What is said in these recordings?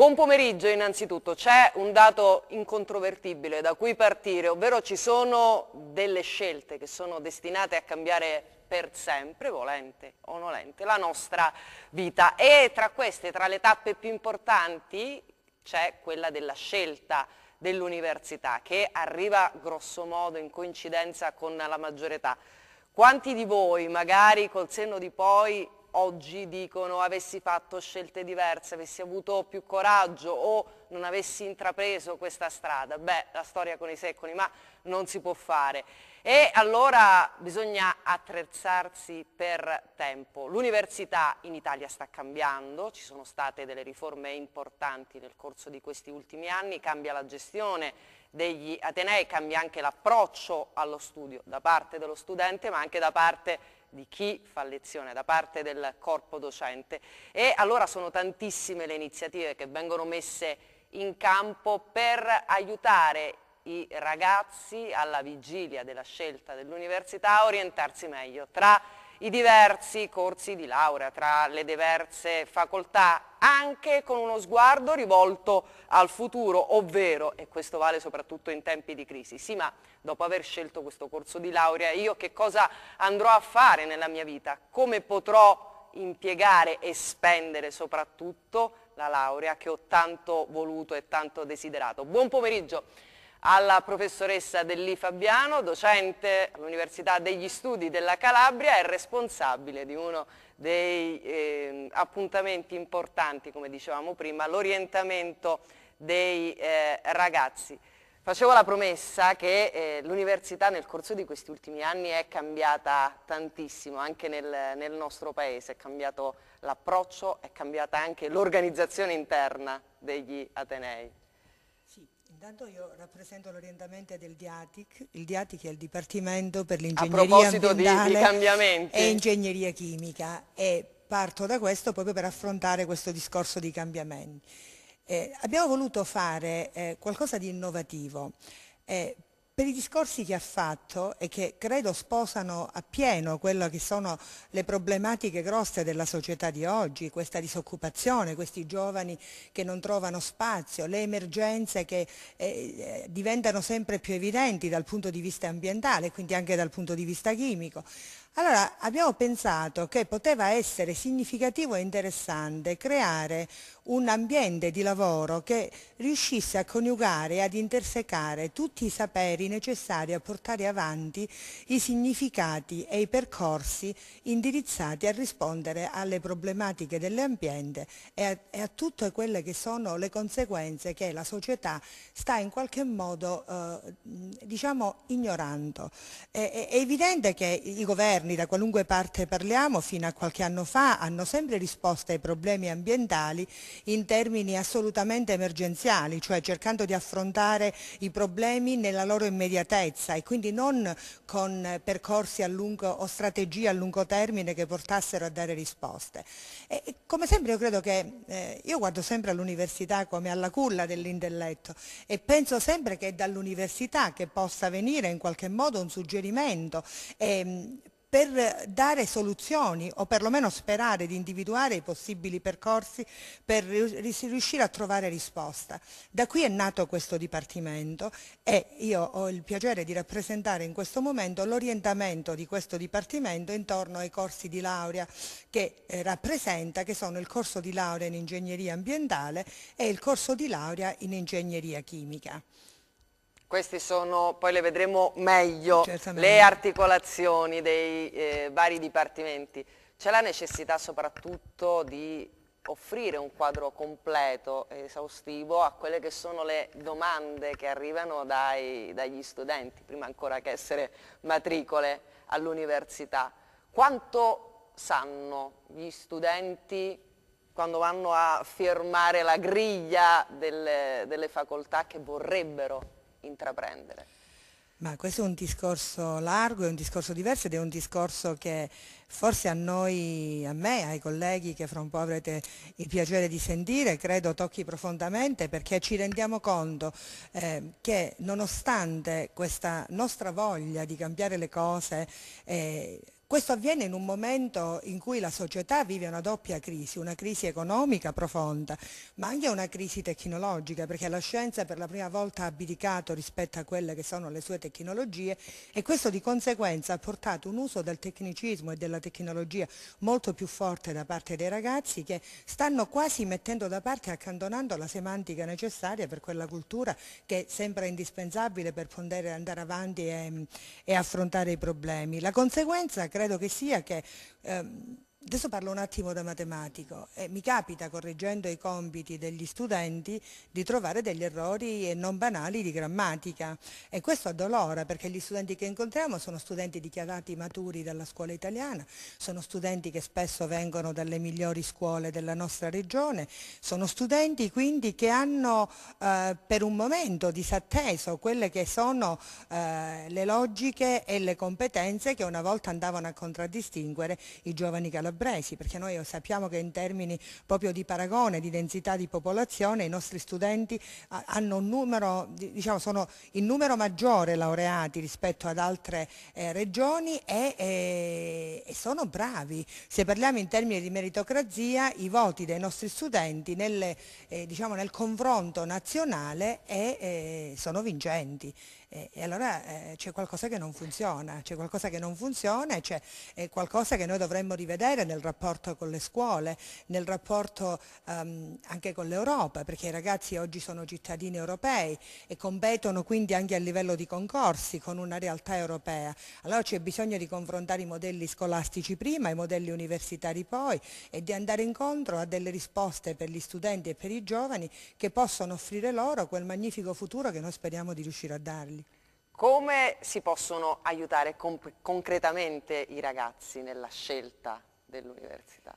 Buon pomeriggio innanzitutto, c'è un dato incontrovertibile da cui partire, ovvero ci sono delle scelte che sono destinate a cambiare per sempre, volente o nolente, la nostra vita e tra queste, tra le tappe più importanti, c'è quella della scelta dell'università che arriva grossomodo in coincidenza con la maggiore età. Quanti di voi magari col senno di poi oggi dicono avessi fatto scelte diverse, avessi avuto più coraggio o non avessi intrapreso questa strada. Beh, la storia con i secoli, ma non si può fare. E allora bisogna attrezzarsi per tempo. L'università in Italia sta cambiando, ci sono state delle riforme importanti nel corso di questi ultimi anni, cambia la gestione degli Atenei, cambia anche l'approccio allo studio da parte dello studente ma anche da parte di chi fa lezione da parte del corpo docente e allora sono tantissime le iniziative che vengono messe in campo per aiutare i ragazzi alla vigilia della scelta dell'università a orientarsi meglio tra i diversi corsi di laurea, tra le diverse facoltà, anche con uno sguardo rivolto al futuro, ovvero, e questo vale soprattutto in tempi di crisi, sì ma dopo aver scelto questo corso di laurea io che cosa andrò a fare nella mia vita? Come potrò impiegare e spendere soprattutto la laurea che ho tanto voluto e tanto desiderato. Buon pomeriggio! alla professoressa Dellì Fabiano, docente all'Università degli Studi della Calabria e responsabile di uno dei eh, appuntamenti importanti, come dicevamo prima, l'orientamento dei eh, ragazzi. Facevo la promessa che eh, l'università nel corso di questi ultimi anni è cambiata tantissimo, anche nel, nel nostro paese, è cambiato l'approccio, è cambiata anche l'organizzazione interna degli Atenei. Intanto io rappresento l'orientamento del Diatic, il Diatic è il Dipartimento per l'Ingegneria Ambientale di, di e Ingegneria Chimica e parto da questo proprio per affrontare questo discorso di cambiamenti. Eh, abbiamo voluto fare eh, qualcosa di innovativo eh, per i discorsi che ha fatto e che credo sposano appieno quelle che sono le problematiche grosse della società di oggi, questa disoccupazione, questi giovani che non trovano spazio, le emergenze che eh, eh diventano sempre più evidenti dal punto di vista ambientale e quindi anche dal punto di vista chimico. Allora abbiamo pensato che poteva essere significativo e interessante creare un ambiente di lavoro che riuscisse a coniugare e ad intersecare tutti i saperi necessari a portare avanti i significati e i percorsi indirizzati a rispondere alle problematiche dell'ambiente e, a, e a tutte quelle che sono le conseguenze che la società sta in qualche modo eh, diciamo ignorando. È, è evidente che i governi governi, da qualunque parte parliamo, fino a qualche anno fa hanno sempre risposto ai problemi ambientali in termini assolutamente emergenziali, cioè cercando di affrontare i problemi nella loro immediatezza e quindi non con percorsi lungo, o strategie a lungo termine che portassero a dare risposte. E, come sempre io credo che, eh, io guardo sempre all'università come alla culla dell'intelletto e penso sempre che è dall'università che possa venire in qualche modo un suggerimento. E, ehm, per dare soluzioni o perlomeno sperare di individuare i possibili percorsi per riuscire a trovare risposta. Da qui è nato questo Dipartimento e io ho il piacere di rappresentare in questo momento l'orientamento di questo Dipartimento intorno ai corsi di laurea che eh, rappresenta, che sono il corso di laurea in ingegneria ambientale e il corso di laurea in ingegneria chimica. Queste sono, poi le vedremo meglio, Certamente. le articolazioni dei eh, vari dipartimenti. C'è la necessità soprattutto di offrire un quadro completo e esaustivo a quelle che sono le domande che arrivano dai, dagli studenti, prima ancora che essere matricole all'università. Quanto sanno gli studenti quando vanno a firmare la griglia delle, delle facoltà che vorrebbero intraprendere? Ma questo è un discorso largo, è un discorso diverso ed è un discorso che forse a noi, a me, ai colleghi che fra un po' avrete il piacere di sentire, credo tocchi profondamente perché ci rendiamo conto eh, che nonostante questa nostra voglia di cambiare le cose, eh, questo avviene in un momento in cui la società vive una doppia crisi, una crisi economica profonda, ma anche una crisi tecnologica, perché la scienza per la prima volta ha abdicato rispetto a quelle che sono le sue tecnologie e questo di conseguenza ha portato un uso del tecnicismo e della tecnologia molto più forte da parte dei ragazzi che stanno quasi mettendo da parte accantonando la semantica necessaria per quella cultura che sembra indispensabile per andare avanti e, e affrontare i problemi. La conseguenza credo, credo che sia che ehm, Adesso parlo un attimo da matematico e mi capita, correggendo i compiti degli studenti, di trovare degli errori non banali di grammatica e questo addolora perché gli studenti che incontriamo sono studenti dichiarati maturi dalla scuola italiana, sono studenti che spesso vengono dalle migliori scuole della nostra regione, sono studenti quindi che hanno eh, per un momento disatteso quelle che sono eh, le logiche e le competenze che una volta andavano a contraddistinguere i giovani calorici calabresi, perché noi sappiamo che in termini proprio di paragone, di densità di popolazione, i nostri studenti hanno un numero, diciamo, sono in numero maggiore laureati rispetto ad altre eh, regioni e, e, e sono bravi. Se parliamo in termini di meritocrazia, i voti dei nostri studenti nelle, eh, diciamo, nel confronto nazionale è, eh, sono vincenti e, e allora eh, c'è qualcosa che non funziona, c'è qualcosa che non funziona e c'è qualcosa che noi dovremmo rivedere nel rapporto con le scuole, nel rapporto um, anche con l'Europa, perché i ragazzi oggi sono cittadini europei e competono quindi anche a livello di concorsi con una realtà europea. Allora c'è bisogno di confrontare i modelli scolastici prima, i modelli universitari poi e di andare incontro a delle risposte per gli studenti e per i giovani che possono offrire loro quel magnifico futuro che noi speriamo di riuscire a dargli. Come si possono aiutare concretamente i ragazzi nella scelta dell'università?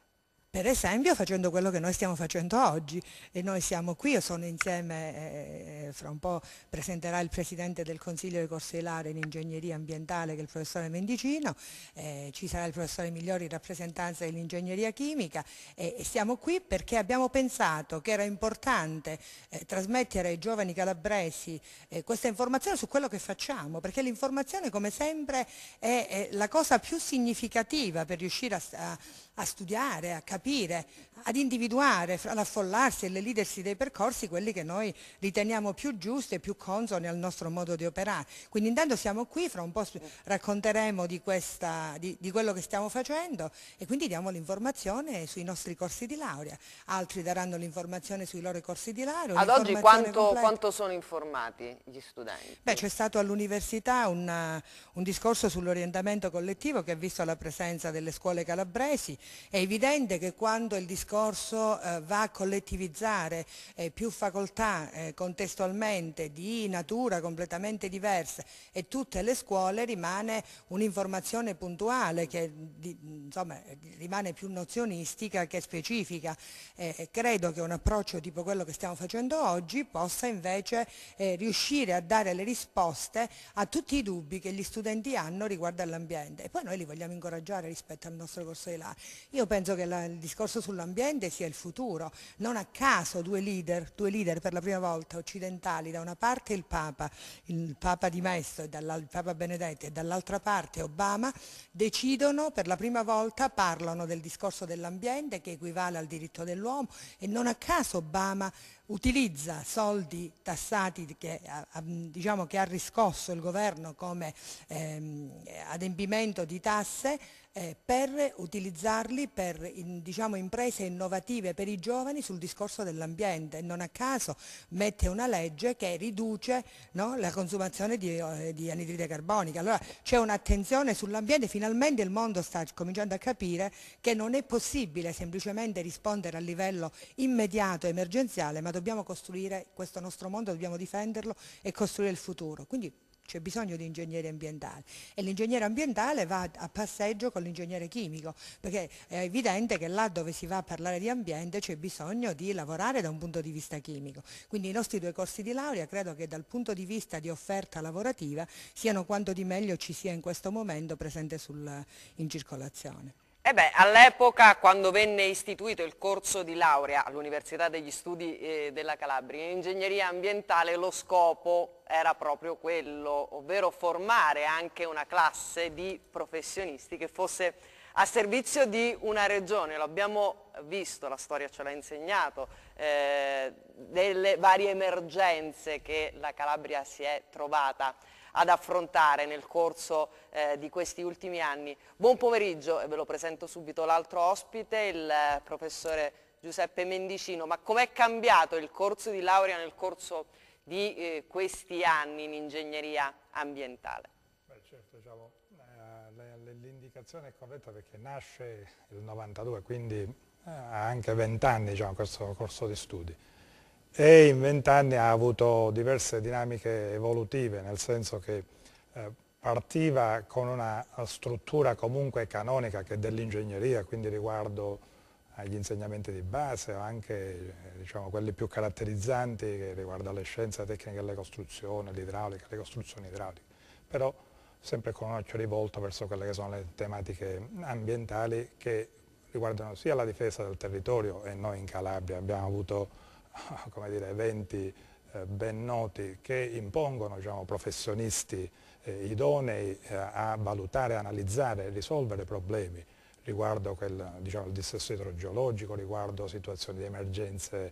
per esempio facendo quello che noi stiamo facendo oggi e noi siamo qui, io sono insieme, eh, eh, fra un po' presenterà il Presidente del Consiglio di Corselare in Ingegneria Ambientale che è il Professore Mendicino, eh, ci sarà il Professore Migliori in rappresentanza dell'Ingegneria Chimica e, e, siamo qui perché abbiamo pensato che era importante eh, trasmettere ai giovani calabresi eh, questa informazione su quello che facciamo, perché l'informazione come sempre è, è la cosa più significativa per riuscire a, a a studiare, a capire, ad individuare fra l'affollarsi e le leadersi dei percorsi quelli che noi riteniamo più giusti e più consoni al nostro modo di operare. Quindi intanto siamo qui, fra un po' racconteremo di, questa, di, di quello che stiamo facendo e quindi diamo l'informazione sui nostri corsi di laurea. Altri daranno l'informazione sui loro corsi di laurea. Ad oggi quanto, quanto, sono informati gli studenti? Beh, c'è stato all'università un discorso sull'orientamento collettivo che ha visto la presenza delle scuole calabresi, è evidente che quando il discorso eh, va a collettivizzare eh, più facoltà eh, contestualmente di natura completamente diversa e tutte le scuole rimane un'informazione puntuale che di, insomma, rimane più nozionistica che specifica. Eh, credo che un approccio tipo quello che stiamo facendo oggi possa invece eh, riuscire a dare le risposte a tutti i dubbi che gli studenti hanno riguardo all'ambiente e poi noi li vogliamo incoraggiare rispetto al nostro corso di laurea. Io penso che la, il discorso sull'ambiente sia il futuro. Non a caso due leader, due leader per la prima volta occidentali, da una parte il Papa, il Papa di Maestro e il Papa Benedetto e dall'altra parte Obama, decidono per la prima volta, parlano del discorso dell'ambiente che equivale al diritto dell'uomo e non a caso Obama utilizza soldi tassati che, diciamo, che ha riscosso il governo come ehm, adempimento di tasse eh, per utilizzarli per in, diciamo, imprese innovative per i giovani sul discorso dell'ambiente. Non a caso mette una legge che riduce no, la consumazione di, eh, di, anidride carbonica. Allora c'è un'attenzione sull'ambiente, finalmente il mondo sta cominciando a capire che non è possibile semplicemente rispondere a livello immediato, emergenziale, ma dobbiamo costruire questo nostro mondo, dobbiamo difenderlo e costruire il futuro. Quindi c'è bisogno di ingegnere ambientale e l'ingegnere ambientale va a passeggio con l'ingegnere chimico perché è evidente che là dove si va a parlare di ambiente c'è bisogno di lavorare da un punto di vista chimico quindi i nostri due corsi di laurea credo che dal punto di vista di offerta lavorativa siano quanto di meglio ci sia in questo momento presente sul, in circolazione eh all'epoca quando venne istituito il corso di laurea all'Università degli Studi eh, della Calabria in ingegneria ambientale lo scopo era proprio quello, ovvero formare anche una classe di professionisti che fosse a servizio di una regione, lo abbiamo visto, la storia ce l'ha insegnato, eh, delle varie emergenze che la Calabria si è trovata ad affrontare nel corso eh, di questi ultimi anni. Buon pomeriggio e ve lo presento subito l'altro ospite, il eh, professore Giuseppe Mendicino, ma com'è cambiato il corso di laurea nel corso di eh, questi anni in ingegneria ambientale? Beh, certo, diciamo, eh, l'indicazione è corretta perché nasce il 92, quindi eh, ha anche 20 anni diciamo, questo corso di studi e in vent'anni ha avuto diverse dinamiche evolutive, nel senso che eh, partiva con una struttura comunque canonica che è dell'ingegneria, quindi riguardo agli insegnamenti di base, anche eh, diciamo, quelli più caratterizzanti che riguardano le scienze tecniche delle costruzioni, l'idraulica, le costruzioni idrauliche, però sempre con un occhio rivolto verso quelle che sono le tematiche ambientali che riguardano sia la difesa del territorio e noi in Calabria abbiamo avuto come dire, eventi eh, ben noti che impongono diciamo, professionisti eh, idonei eh, a valutare, analizzare e risolvere problemi riguardo quel, diciamo, il dissesto idrogeologico, riguardo situazioni di emergenze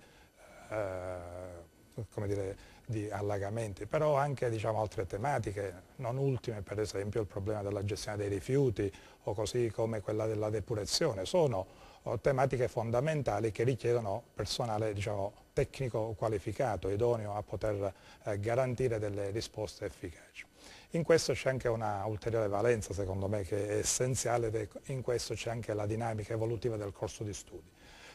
eh, dire, di allagamenti, però anche diciamo, altre tematiche, non ultime per esempio il problema della gestione dei rifiuti o così come quella della depurazione, sono oh, tematiche fondamentali che richiedono personale diciamo, tecnico qualificato, idoneo a poter eh, garantire delle risposte efficaci. In questo c'è anche una ulteriore valenza secondo me che è essenziale ed in questo c'è anche la dinamica evolutiva del corso di studi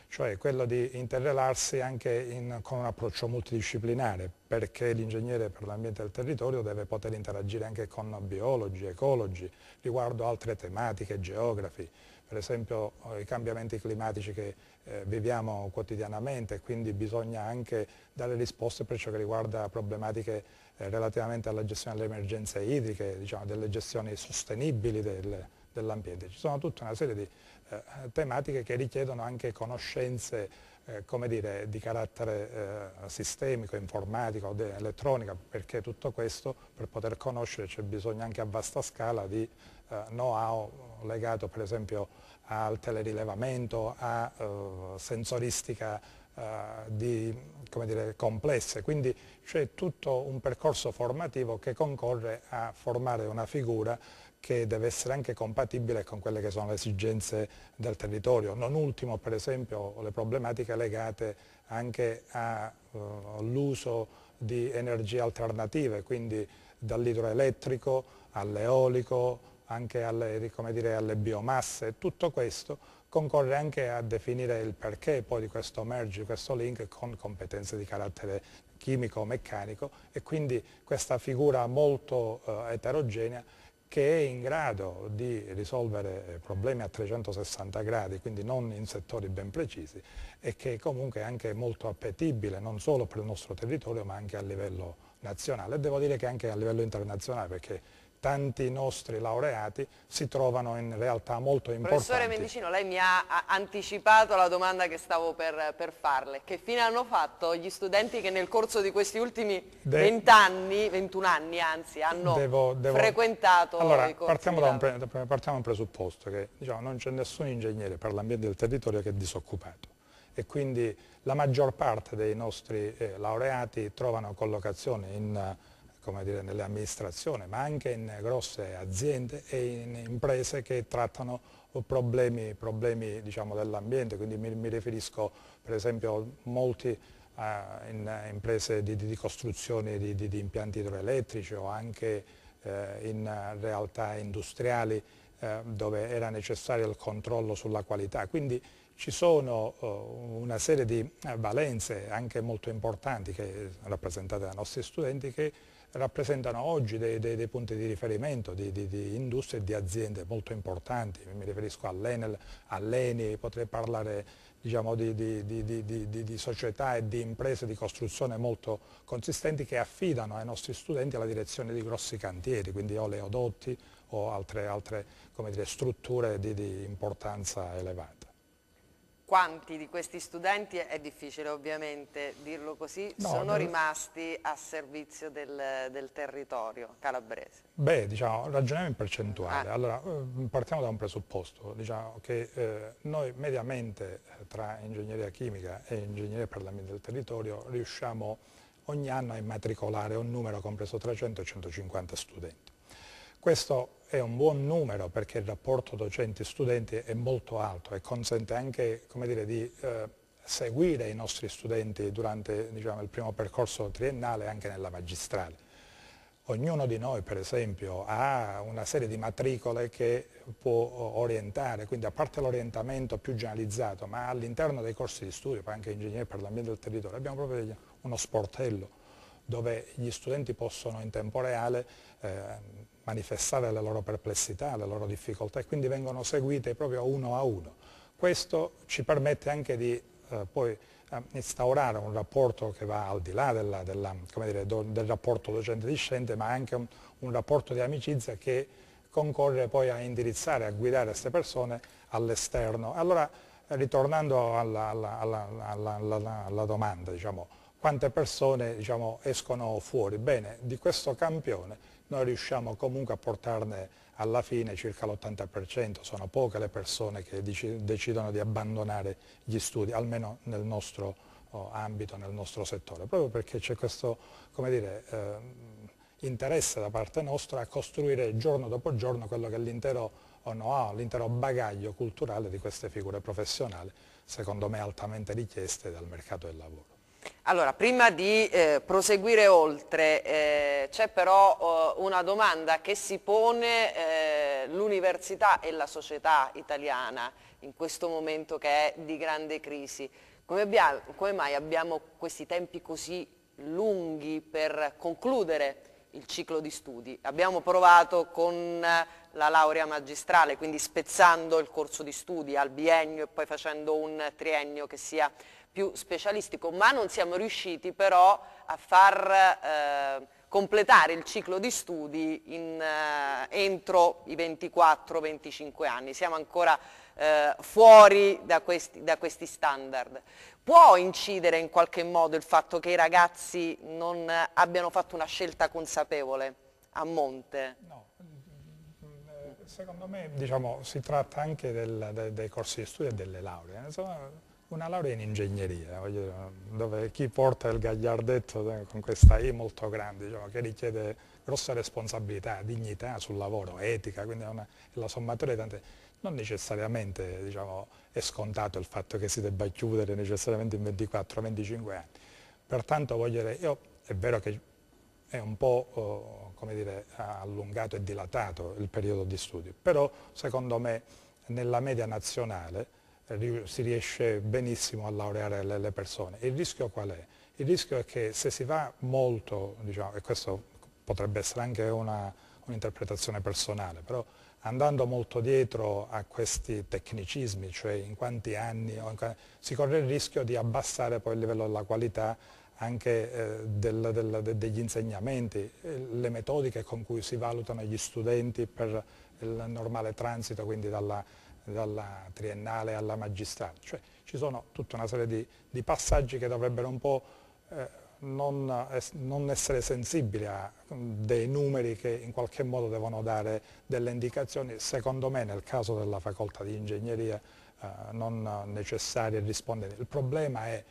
cioè quello di interrelarsi anche in, con un approccio multidisciplinare, perché l'ingegnere per l'ambiente del territorio deve poter interagire anche con biologi, ecologi, riguardo altre tematiche, geografi, per esempio eh, i cambiamenti climatici che eh, viviamo quotidianamente, quindi bisogna anche dare risposte per ciò che riguarda problematiche eh, relativamente alla gestione delle emergenze idriche, diciamo, delle gestioni sostenibili del, dell'ambiente. Ci sono tutta una serie di eh, tematiche che richiedono anche conoscenze eh, come dire, di carattere eh, sistemico, informatico, elettronica, perché tutto questo per poter conoscere c'è bisogno anche a vasta scala di know-how legato per esempio al telerilevamento, a sensoristica di, dire, complesse, quindi c'è tutto un percorso formativo che concorre a formare una figura che deve essere anche compatibile con quelle che sono le esigenze del territorio, non ultimo per esempio le problematiche legate anche eh, all'uso di energie alternative, quindi dall'idroelettrico all'eolico, anche alle, dire, alle biomasse, tutto questo concorre anche a definire il perché poi di questo merge, di questo link con competenze di carattere chimico, o meccanico e quindi questa figura molto eh, eterogenea che è in grado di risolvere eh, problemi a 360 gradi, quindi non in settori ben precisi, e che comunque è anche molto appetibile non solo per il nostro territorio ma anche a livello nazionale e devo dire che anche a livello internazionale perché tanti nostri laureati si trovano in realtà molto importanti. Professore Mendicino, lei mi ha anticipato la domanda che stavo per, per farle. Che fine hanno fatto gli studenti che nel corso di questi ultimi De... 20 anni, 21 anni anzi, hanno devo, devo... frequentato allora, partiamo da, pre... partiamo da un presupposto che diciamo, non c'è nessun ingegnere per l'ambiente del territorio che è disoccupato e quindi la maggior parte dei nostri eh, laureati trovano collocazione in come dire, nelle amministrazioni, ma anche in grosse aziende e in imprese che trattano problemi, problemi diciamo, dell'ambiente, quindi mi, mi, riferisco per esempio a molte uh, imprese di, di, di costruzione di, di, impianti idroelettrici o anche uh, in realtà industriali uh, dove era necessario il controllo sulla qualità. Quindi ci sono eh, una serie di valenze anche molto importanti che, rappresentate dai nostri studenti che rappresentano oggi dei, dei, dei punti di riferimento di, di, di, industrie e di aziende molto importanti, mi riferisco all'Enel, all'Eni, potrei parlare diciamo, di, di, società e di imprese di costruzione molto consistenti che affidano ai nostri studenti la direzione di grossi cantieri, quindi oleodotti o altre, altre dire, strutture di importanza elevata quanti di questi studenti, è difficile ovviamente dirlo così, no, sono del... rimasti a servizio del, del, territorio calabrese? Beh, diciamo, ragioniamo in percentuale. Ah. Allora, eh, partiamo da un presupposto, diciamo che eh, noi mediamente eh, tra ingegneria chimica e ingegneria per l'ambiente del territorio riusciamo ogni anno a immatricolare un numero compreso 300 e 150 studenti. Questo è un buon numero perché il rapporto docenti-studenti è molto alto e consente anche dire, di eh, seguire i nostri studenti durante diciamo, il primo percorso triennale anche nella magistrale. Ognuno di noi per esempio ha una serie di matricole che può orientare, quindi a parte l'orientamento più generalizzato, ma all'interno dei corsi di studio, poi anche ingegneri per l'ambiente del territorio, abbiamo proprio uno sportello dove gli studenti possono in tempo reale eh, manifestare le loro perplessità, le loro difficoltà e quindi vengono seguite proprio uno a uno. Questo ci permette anche di eh, poi eh, instaurare un rapporto che va al di là della, della, dire, do, del rapporto docente-discente, ma anche un, un, rapporto di amicizia che concorre poi a indirizzare, a guidare queste persone all'esterno. Allora, ritornando alla, alla, alla, alla domanda, diciamo, quante persone diciamo, escono fuori? Bene, di questo campione noi riusciamo comunque a portarne alla fine circa l'80%, sono poche le persone che decidono di abbandonare gli studi, almeno nel nostro oh, ambito, nel nostro settore, proprio perché c'è questo dire, eh, interesse da parte nostra a costruire giorno dopo giorno quello che è l'intero oh no, ah, l'intero bagaglio culturale di queste figure professionali, secondo me altamente richieste dal mercato del lavoro. Allora, prima di eh, proseguire oltre, eh, c'è però eh, una domanda che si pone eh, l'università e la società italiana in questo momento che è di grande crisi. Come, abbiamo, come mai abbiamo questi tempi così lunghi per concludere il ciclo di studi. Abbiamo provato con eh, la laurea magistrale, quindi spezzando il corso di studi al biennio e poi facendo un triennio che sia più specialistico, ma non siamo riusciti però a far eh, completare il ciclo di studi in, eh, entro i 24-25 anni, siamo ancora eh, fuori da questi, da questi, standard. Può incidere in qualche modo il fatto che i ragazzi non abbiano fatto una scelta consapevole a monte? No. Secondo me diciamo, si tratta anche del, de, dei corsi di studio e delle lauree. Insomma, una laurea in ingegneria, dire, dove chi porta il gagliardetto con questa E molto grande, diciamo, che richiede grossa responsabilità, dignità sul lavoro, etica, quindi è, una, è la sommatoria di tante... Non necessariamente diciamo, è scontato il fatto che si debba chiudere necessariamente in 24-25 anni. Pertanto voglio dire, io, è vero che è un po' oh, dire, allungato e dilatato il periodo di studio, però secondo me nella media nazionale eh, si riesce benissimo a laureare le, le persone. Il rischio qual è? Il rischio è che se si va molto, diciamo, e questo potrebbe essere anche un'interpretazione un personale, però andando molto dietro a questi tecnicismi, cioè in quanti anni, in quanti, si corre il rischio di abbassare poi il livello della qualità anche eh, del, del, de, degli insegnamenti, eh, le metodiche con cui si valutano gli studenti per il normale transito, quindi dalla, dalla triennale alla magistrale, cioè ci sono tutta una serie di, di passaggi che dovrebbero un po' eh, non, es, non, essere sensibili a mm, dei numeri che in qualche modo devono dare delle indicazioni, secondo me nel caso della facoltà di ingegneria eh, non necessarie rispondere. Il problema è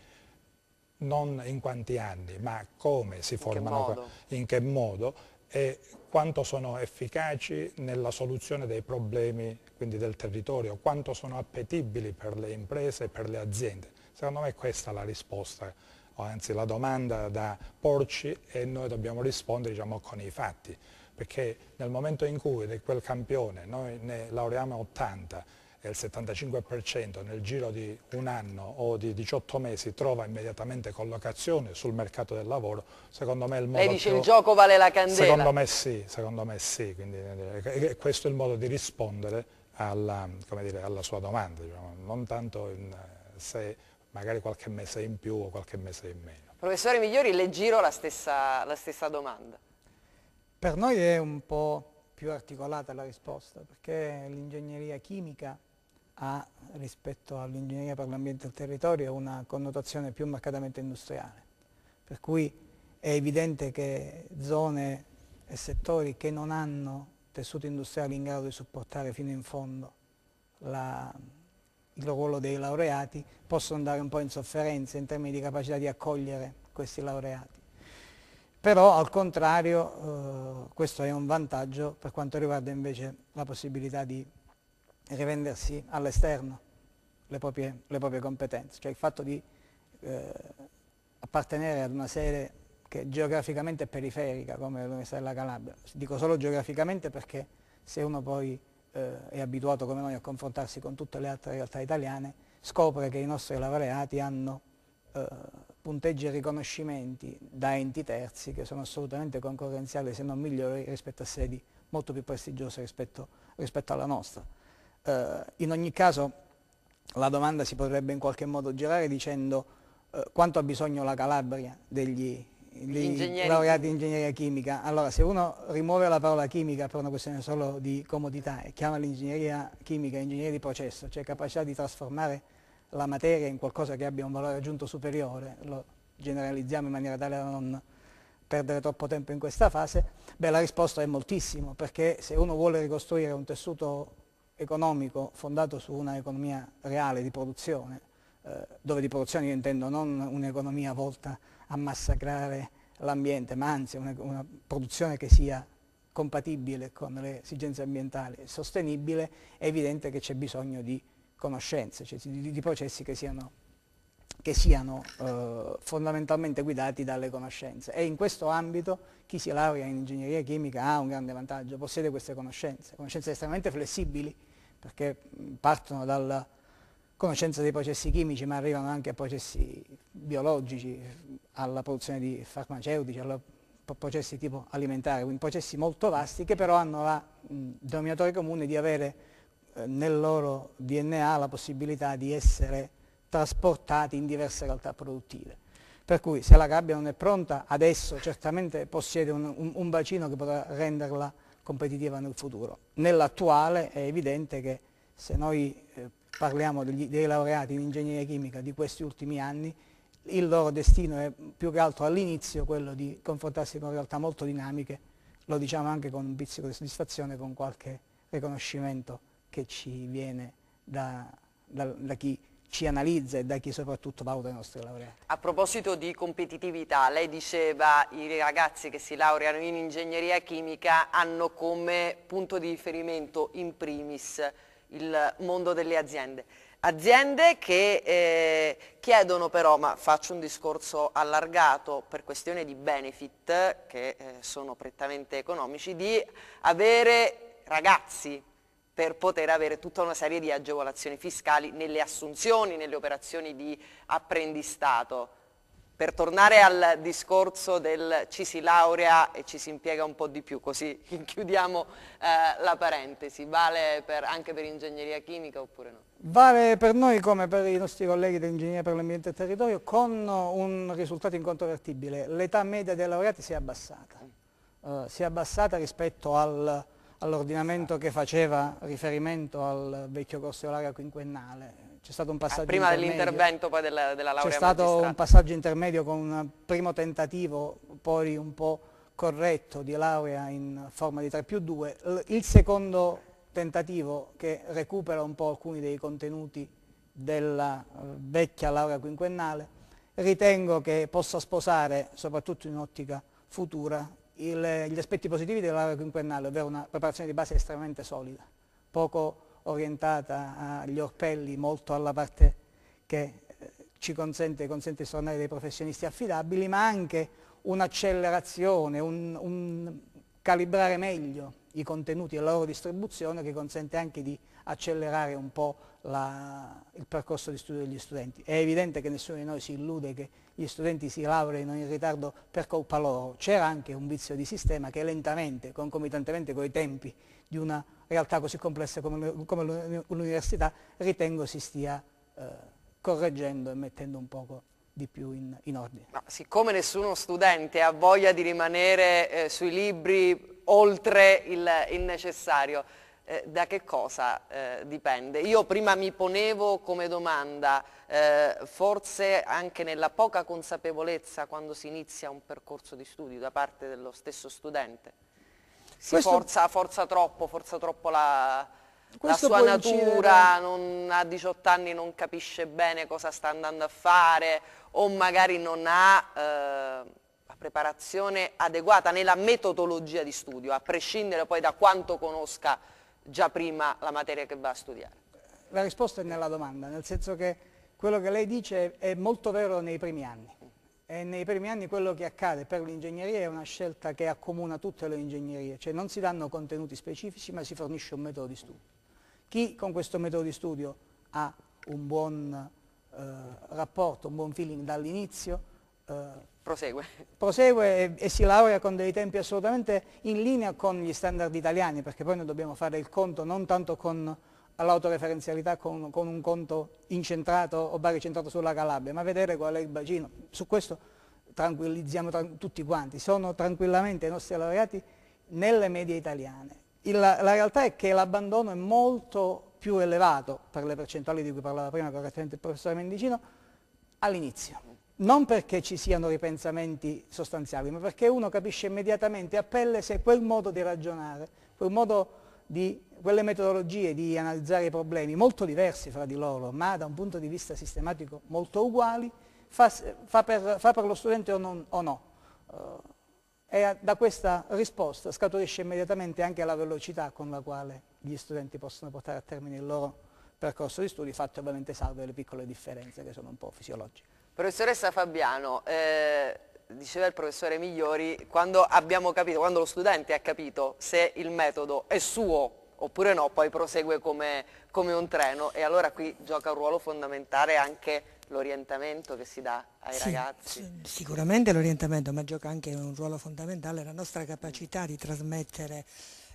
non in quanti anni, ma come si in formano, che in che modo e quanto sono efficaci nella soluzione dei problemi quindi del territorio, quanto sono appetibili per le imprese e per le aziende. Secondo me questa è la risposta, o anzi la domanda da porci e noi dobbiamo rispondere diciamo, con i fatti, perché nel momento in cui quel campione noi ne laureiamo 80 e il 75% nel giro di un anno o di 18 mesi trova immediatamente collocazione sul mercato del lavoro, secondo me è il modo Lei dice più... il gioco vale la candela. Secondo me sì, secondo me sì, quindi e questo è il modo di rispondere alla, come dire, alla sua domanda, diciamo. non tanto in, se magari qualche mese in più o qualche mese in meno. Professore Migliori, le giro la stessa, la stessa domanda. Per noi è un po' più articolata la risposta, perché l'ingegneria chimica ha rispetto all'ingegneria per l'ambiente e il territorio una connotazione più marcatamente industriale. Per cui è evidente che zone e settori che non hanno tessuto industriale in grado di supportare fino in fondo la, il ruolo dei laureati possono andare un po' in sofferenza in termini di capacità di accogliere questi laureati. Però al contrario eh, questo è un vantaggio per quanto riguarda invece la possibilità di rivendersi all'esterno le, le proprie, competenze, cioè il fatto di eh, appartenere ad una sede che geograficamente è periferica come l'Università della Calabria, dico solo geograficamente perché se uno poi eh, è abituato come noi a confrontarsi con tutte le altre realtà italiane, scopre che i nostri laureati hanno eh, punteggi e riconoscimenti da enti terzi che sono assolutamente concorrenziali se non migliori rispetto a sedi molto più prestigiose rispetto, rispetto alla nostra. Eh, in ogni caso la domanda si potrebbe in qualche modo girare dicendo eh, quanto ha bisogno la Calabria degli, degli laureati in ingegneria chimica. Allora se uno rimuove la parola chimica per una questione solo di comodità e chiama l'ingegneria chimica ingegneria di processo, cioè capacità di trasformare la materia in qualcosa che abbia un valore aggiunto superiore, lo generalizziamo in maniera tale da non perdere troppo tempo in questa fase, beh la risposta è moltissimo, perché se uno vuole ricostruire un tessuto economico fondato su una economia reale di produzione, eh, dove di produzione io intendo non un'economia volta a massacrare l'ambiente, ma anzi una, una produzione che sia compatibile con le esigenze ambientali e sostenibile, è evidente che c'è bisogno di conoscenze, cioè di, di, processi che siano, che siano eh, fondamentalmente guidati dalle conoscenze. E in questo ambito chi si laurea in ingegneria chimica ha un grande vantaggio, possiede queste conoscenze, conoscenze estremamente flessibili perché partono dalla conoscenza dei processi chimici ma arrivano anche a processi biologici, alla produzione di farmaceutici, a processi tipo alimentare, quindi processi molto vasti che però hanno la mh, denominatore comune di avere eh, nel loro DNA la possibilità di essere trasportati in diverse realtà produttive. Per cui se la gabbia non è pronta, adesso certamente possiede un, un, un bacino che potrà renderla competitiva nel futuro. Nell'attuale è evidente che se noi eh, parliamo degli, dei laureati in ingegneria chimica di questi ultimi anni, il loro destino è più che altro all'inizio quello di confrontarsi con realtà molto dinamiche, lo diciamo anche con un pizzico di soddisfazione, con qualche riconoscimento che ci viene da, da, da chi ci analizza e da chi soprattutto valuta i nostri laureati. A proposito di competitività, lei diceva i ragazzi che si laureano in ingegneria chimica hanno come punto di riferimento in primis il mondo delle aziende. Aziende che eh, chiedono però, ma faccio un discorso allargato per questione di benefit, che eh, sono prettamente economici, di avere ragazzi per poter avere tutta una serie di agevolazioni fiscali nelle assunzioni, nelle operazioni di apprendistato. Per tornare al discorso del ci si laurea e ci si impiega un po' di più, così chiudiamo eh, la parentesi, vale per, anche per ingegneria chimica oppure no? Vale per noi come per i nostri colleghi di ingegneria per l'ambiente e il territorio con un risultato incontrovertibile, l'età media dei laureati si è abbassata, eh, si è abbassata rispetto al all'ordinamento che faceva riferimento al vecchio corso dell'area quinquennale. C'è stato un ah, passaggio ah, prima dell'intervento poi della, della laurea C'è stato un passaggio intermedio con un primo tentativo poi un po' corretto di laurea in forma di 3 più 2. Il secondo tentativo che recupera un po' alcuni dei contenuti della eh, vecchia laurea quinquennale ritengo che possa sposare, soprattutto in ottica futura, il, gli aspetti positivi dell'area quinquennale, ovvero una preparazione di base estremamente solida, poco orientata agli orpelli, molto alla parte che eh, ci consente, consente di tornare dei professionisti affidabili, ma anche un'accelerazione, un, un calibrare meglio i contenuti e la loro distribuzione che consente anche di accelerare un po' la, il percorso di studio degli studenti. È evidente che nessuno di noi si illude che gli studenti si laureino in ritardo per colpa loro, c'era anche un vizio di sistema che lentamente, concomitantemente con i tempi di una realtà così complessa come, come l'università, ritengo si stia eh, correggendo e mettendo un poco di più in, in ordine. Ma siccome nessuno studente ha voglia di rimanere eh, sui libri oltre il, il necessario, eh, da che cosa eh, dipende? Io prima mi ponevo come domanda, eh, forse anche nella poca consapevolezza quando si inizia un percorso di studio da parte dello stesso studente, si Questo... forza, forza troppo, forza troppo la, questo la sua natura, non, a 18 anni non capisce bene cosa sta andando a fare o magari non ha eh, la preparazione adeguata nella metodologia di studio, a prescindere poi da quanto conosca già prima la materia che va a studiare. La risposta è nella domanda, nel senso che quello che lei dice è molto vero nei primi anni. E nei primi anni quello che accade per l'ingegneria è una scelta che accomuna tutte le ingegnerie, cioè non si danno contenuti specifici ma si fornisce un metodo di studio. Chi con questo metodo di studio ha un buon eh, rapporto, un buon feeling dall'inizio, eh, prosegue, prosegue e, e, si laurea con dei tempi assolutamente in linea con gli standard italiani, perché poi noi dobbiamo fare il conto non tanto con l'autoreferenzialità, con, con, un conto incentrato o baricentrato sulla Calabria, ma vedere qual è il bacino. Su questo tranquillizziamo tra, tutti quanti, sono tranquillamente i nostri laureati nelle medie italiane il, la realtà è che l'abbandono è molto più elevato per le percentuali di cui parlava prima correttamente il professore Mendicino all'inizio. Non perché ci siano ripensamenti sostanziali, ma perché uno capisce immediatamente a pelle se quel modo di ragionare, quel modo di, quelle metodologie di analizzare i problemi, molto diversi fra di loro, ma da un punto di vista sistematico molto uguali, fa, fa, per, fa per, lo studente o, non, o no. Uh, e eh, da questa risposta scaturisce immediatamente anche la velocità con la quale gli studenti possono portare a termine il loro percorso di studi, fatto ovviamente salve le piccole differenze che sono un po' fisiologiche. Professoressa Fabiano, eh, diceva il professore Migliori, quando abbiamo capito, quando lo studente ha capito se il metodo è suo oppure no, poi prosegue come, come un treno e allora qui gioca un ruolo fondamentale anche l'orientamento che si dà ai sì, ragazzi? Sicuramente l'orientamento, ma gioca anche un ruolo fondamentale la nostra capacità di trasmettere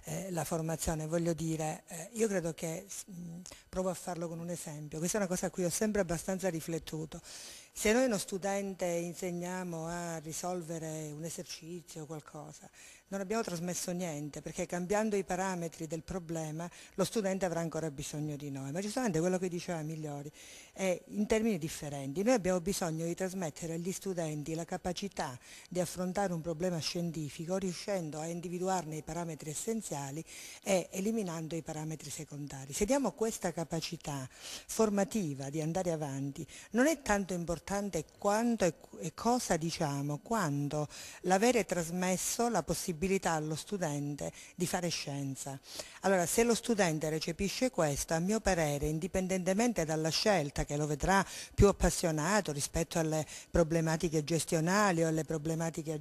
eh, la formazione. Voglio dire, eh, io credo che, mh, provo a farlo con un esempio, questa è una cosa a cui ho sempre abbastanza riflettuto. Se noi uno studente insegniamo a risolvere un esercizio o qualcosa, non abbiamo trasmesso niente perché cambiando i parametri del problema lo studente avrà ancora bisogno di noi. Ma giustamente quello che diceva Migliori è in termini differenti. Noi abbiamo bisogno di trasmettere agli studenti la capacità di affrontare un problema scientifico riuscendo a individuarne i parametri essenziali e eliminando i parametri secondari. Se diamo questa capacità formativa di andare avanti non è tanto importante quanto e cosa diciamo, quanto l'avere trasmesso la possibilità possibilità allo studente di fare scienza. Allora, se lo studente recepisce questo, a mio parere, indipendentemente dalla scelta che lo vedrà più appassionato rispetto alle problematiche gestionali o alle problematiche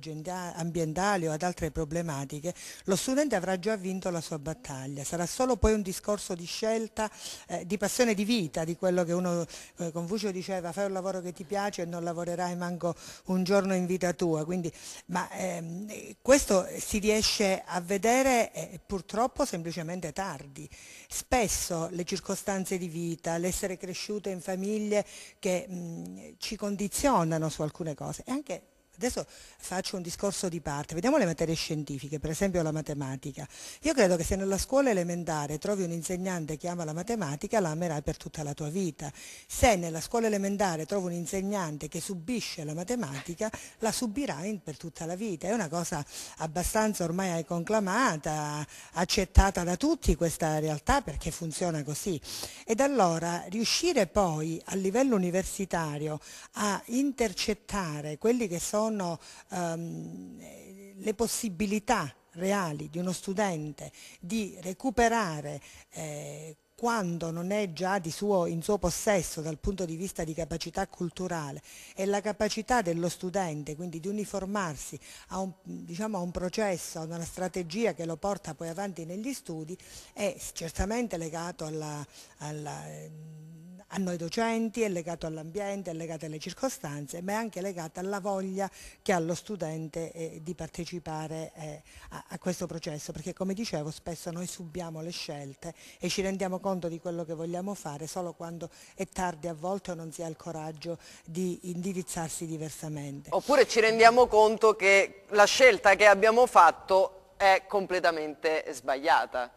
ambientali o ad altre problematiche, lo studente avrà già vinto la sua battaglia. Sarà solo poi un discorso di scelta, eh, di passione di vita, di quello che uno, eh, Confucio diceva, fai un lavoro che ti piace e non lavorerai manco un giorno in vita tua. Quindi, ma ehm, questo si riesce a vedere eh, purtroppo semplicemente tardi. Spesso le circostanze di vita, l'essere cresciute in famiglie che mh, mm, ci condizionano su alcune cose e anche Adesso faccio un discorso di parte, vediamo le materie scientifiche, per esempio la matematica. Io credo che se nella scuola elementare trovi un insegnante che ama la matematica, la amerai per tutta la tua vita. Se nella scuola elementare trovi un insegnante che subisce la matematica, la subirai per tutta la vita. È una cosa abbastanza ormai conclamata, accettata da tutti questa realtà perché funziona così. Ed allora riuscire poi a livello universitario a intercettare quelli che sono sono ehm, eh, le possibilità reali di uno studente di recuperare eh, quando non è già suo, in suo possesso dal punto di vista di capacità culturale e la capacità dello studente quindi di uniformarsi a un, diciamo, a un, processo, a una strategia che lo porta poi avanti negli studi è certamente legato alla, alla ehm, a noi docenti, è legato all'ambiente, è legato alle circostanze, ma è anche legato alla voglia che ha lo studente eh, di partecipare eh, a, a, questo processo, perché come dicevo spesso noi subiamo le scelte e ci rendiamo conto di quello che vogliamo fare solo quando è tardi a volte o non si ha il coraggio di indirizzarsi diversamente. Oppure ci rendiamo conto che la scelta che abbiamo fatto è completamente sbagliata.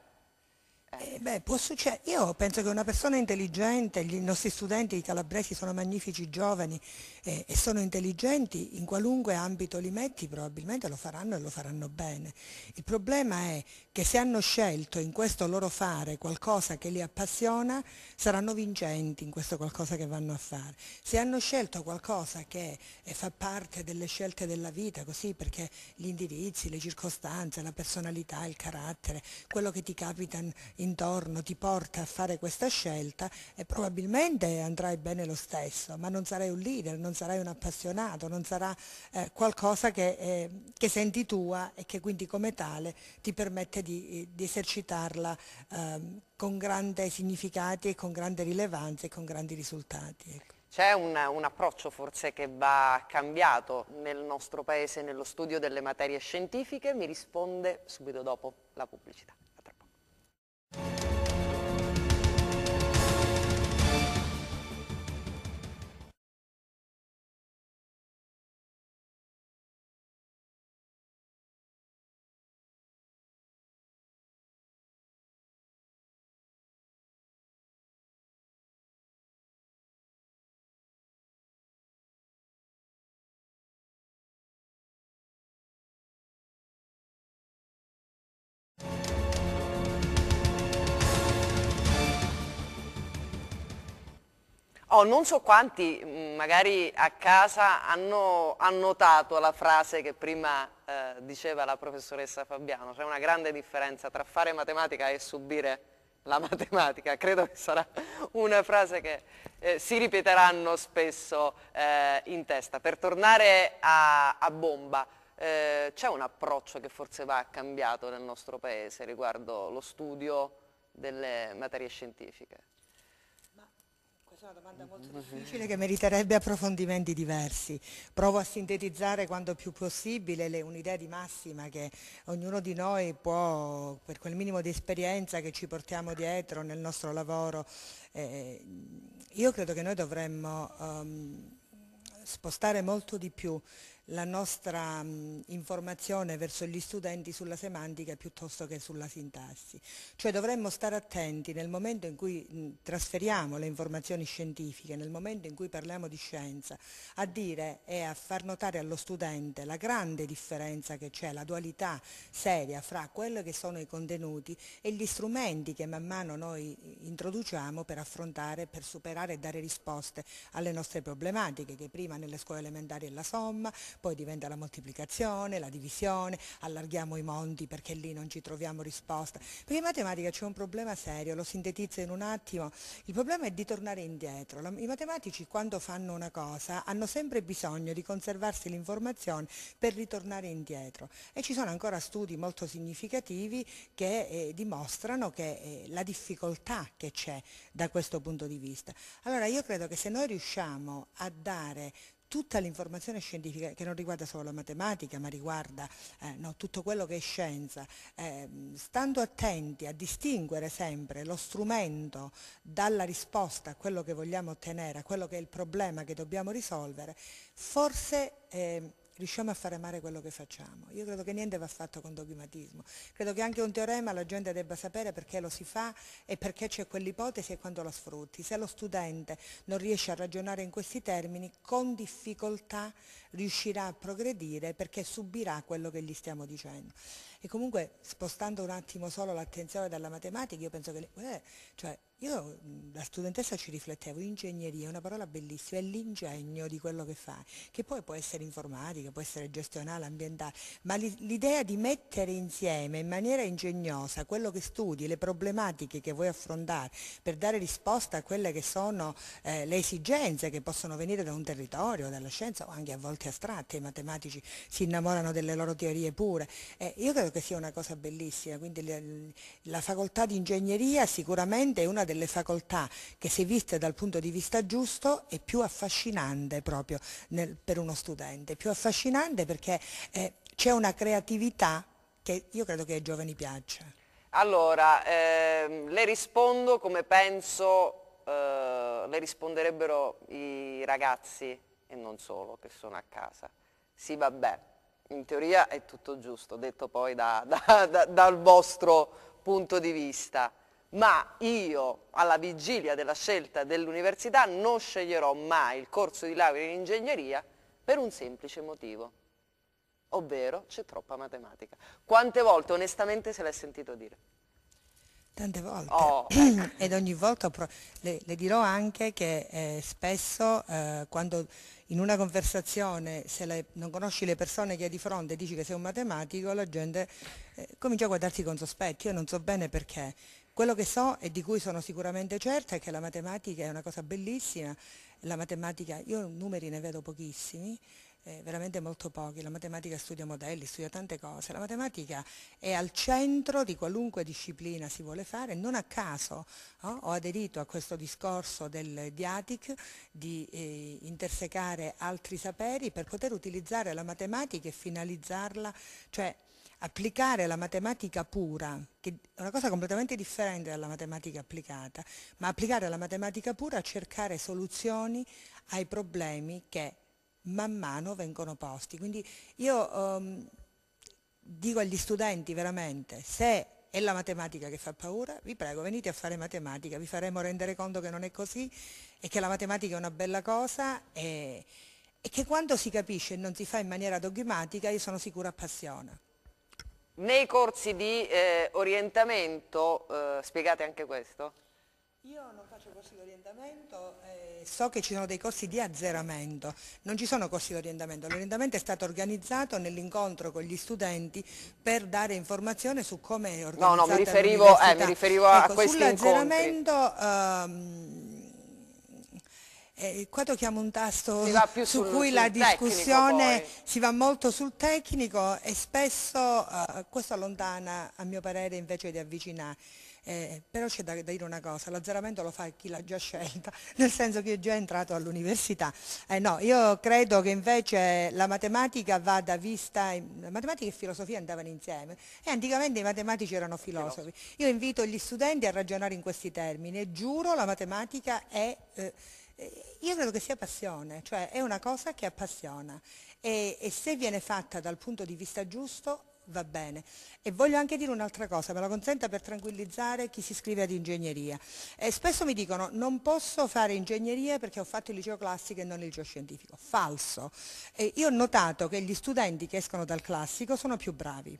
Eh, eh beh, può succedere. Io penso che una persona intelligente, i nostri studenti, i calabresi sono magnifici giovani eh, e sono intelligenti, in qualunque ambito li metti probabilmente lo faranno e lo faranno bene. Il problema è che se hanno scelto in questo loro fare qualcosa che li appassiona, saranno vincenti in questo qualcosa che vanno a fare. Se hanno scelto qualcosa che eh, fa parte delle scelte della vita, così perché gli indirizzi, le circostanze, la personalità, il carattere, quello che ti capita intorno ti porta a fare questa scelta e eh, probabilmente andrai bene lo stesso, ma non sarai un leader, non sarai un appassionato, non sarà eh, qualcosa che, eh, che senti tua e che quindi come tale ti permette di, eh, di esercitarla ehm, con grande significati e con grande rilevanza e con grandi risultati. Ecco. C'è un, un, approccio forse che va cambiato nel nostro paese nello studio delle materie scientifiche, mi risponde subito dopo la pubblicità. Oh, non so quanti mm, magari a casa hanno annotato la frase che prima eh, diceva la professoressa Fabiano, c'è una grande differenza tra fare matematica e subire la matematica, credo che sarà una frase che eh, si ripeteranno spesso eh, in testa. Per tornare a, a bomba, eh, c'è un approccio che forse va cambiato nel nostro paese riguardo lo studio delle materie scientifiche? questa è una domanda molto mm. difficile che meriterebbe approfondimenti diversi. Provo a sintetizzare quanto più possibile un'idea di massima che ognuno di noi può, per quel minimo di esperienza che ci portiamo dietro nel nostro lavoro, eh, io credo che noi dovremmo um, spostare molto di più la nostra mh, informazione verso gli studenti sulla semantica piuttosto che sulla sintassi. Cioè dovremmo stare attenti nel momento in cui mh, trasferiamo le informazioni scientifiche, nel momento in cui parliamo di scienza, a dire e a far notare allo studente la grande differenza che c'è, la dualità seria fra quello che sono i contenuti e gli strumenti che man mano noi introduciamo per affrontare, per superare e dare risposte alle nostre problematiche, che prima nelle scuole elementari è la somma, poi diventa la moltiplicazione, la divisione, allarghiamo i monti perché lì non ci troviamo risposta. Perché in matematica c'è un problema serio, lo sintetizzo in un attimo, il problema è di tornare indietro. I matematici quando fanno una cosa hanno sempre bisogno di conservarsi l'informazione per ritornare indietro e ci sono ancora studi molto significativi che eh, dimostrano che eh, la difficoltà che c'è da questo punto di vista. Allora io credo che se noi riusciamo a dare tutta l'informazione scientifica che non riguarda solo la matematica ma riguarda eh, no, tutto quello che è scienza, eh, stando attenti a distinguere sempre lo strumento dalla risposta a quello che vogliamo ottenere, a quello che è il problema che dobbiamo risolvere, forse... Eh, riusciamo a fare amare quello che facciamo. Io credo che niente va fatto con dogmatismo, credo che anche un teorema la gente debba sapere perché lo si fa e perché c'è quell'ipotesi e quando la sfrutti. Se lo studente non riesce a ragionare in questi termini, con difficoltà riuscirà a progredire perché subirà quello che gli stiamo dicendo. E comunque spostando un attimo solo l'attenzione dalla matematica, io penso che... Eh, cioè, io, la studentessa ci riflettevo, ingegneria è una parola bellissima, è l'ingegno di quello che fa, che poi può essere informatica, può essere gestionale, ambientale, ma l'idea di mettere insieme in maniera ingegnosa quello che studi, le problematiche che vuoi affrontare per dare risposta a quelle che sono eh, le esigenze che possono venire da un territorio, dalla scienza o anche a volte astratte, i matematici si innamorano delle loro teorie pure. Eh, io credo che sia una cosa bellissima, quindi la, la facoltà di ingegneria sicuramente è una delle delle facoltà che se viste dal punto di vista giusto è più affascinante proprio nel, per uno studente, più affascinante perché eh, c'è una creatività che io credo che ai giovani piaccia. Allora, ehm, le rispondo come penso eh, le risponderebbero i ragazzi e non solo che sono a casa. Sì, vabbè, in teoria è tutto giusto, detto poi da, da, da, dal vostro punto di vista ma io alla vigilia della scelta dell'università non sceglierò mai il corso di laurea in ingegneria per un semplice motivo, ovvero c'è troppa matematica. Quante volte onestamente se l'hai sentito dire? Tante volte. Oh, ecco. Ed ogni volta le, le, dirò anche che eh, spesso eh, quando in una conversazione se le, non conosci le persone che hai di fronte e dici che sei un matematico, la gente eh, comincia a guardarsi con sospetti, Io non so bene perché. Quello che so e di cui sono sicuramente certa è che la matematica è una cosa bellissima, la matematica, io numeri ne vedo pochissimi, eh, veramente molto pochi, la matematica studia modelli, studia tante cose, la matematica è al centro di qualunque disciplina si vuole fare, non a caso oh, ho aderito a questo discorso del diatic di eh, intersecare altri saperi per poter utilizzare la matematica e finalizzarla, cioè applicare la matematica pura, che è una cosa completamente differente dalla matematica applicata, ma applicare la matematica pura a cercare soluzioni ai problemi che man mano vengono posti. Quindi io ehm, dico agli studenti veramente, se è la matematica che fa paura, vi prego venite a fare matematica, vi faremo rendere conto che non è così e che la matematica è una bella cosa e, e che quando si capisce e non si fa in maniera dogmatica, io sono sicura appassiona. Nei corsi di eh, orientamento, eh, spiegate anche questo? Io non faccio corsi di orientamento, eh, so che ci sono dei corsi di azzeramento, non ci sono corsi di orientamento, l'orientamento è stato organizzato nell'incontro con gli studenti per dare informazione su come è organizzato. No, no, mi riferivo, eh, mi riferivo ecco, a questi incontri. Sull'azzeramento... Ehm, eh, qua tocchiamo un tasto sul, su cui la discussione tecnico, si va molto sul tecnico e spesso eh, questo allontana a mio parere invece di avvicinare. Eh, però c'è da, da, dire una cosa, l'azzeramento lo fa chi l'ha già scelta, nel senso che è già entrato all'università. Eh, no, io credo che invece la matematica vada vista, in, matematica e filosofia andavano insieme e anticamente i matematici erano filosofi. Io invito gli studenti a ragionare in questi termini e giuro la matematica è... Eh, eh, io credo che sia passione, cioè è una cosa che appassiona e, e se viene fatta dal punto di vista giusto va bene. E voglio anche dire un'altra cosa, me la consenta per tranquillizzare chi si iscrive ad ingegneria. E eh, spesso mi dicono non posso fare ingegneria perché ho fatto il liceo classico e non il liceo scientifico. Falso. E io ho notato che gli studenti che escono dal classico sono più bravi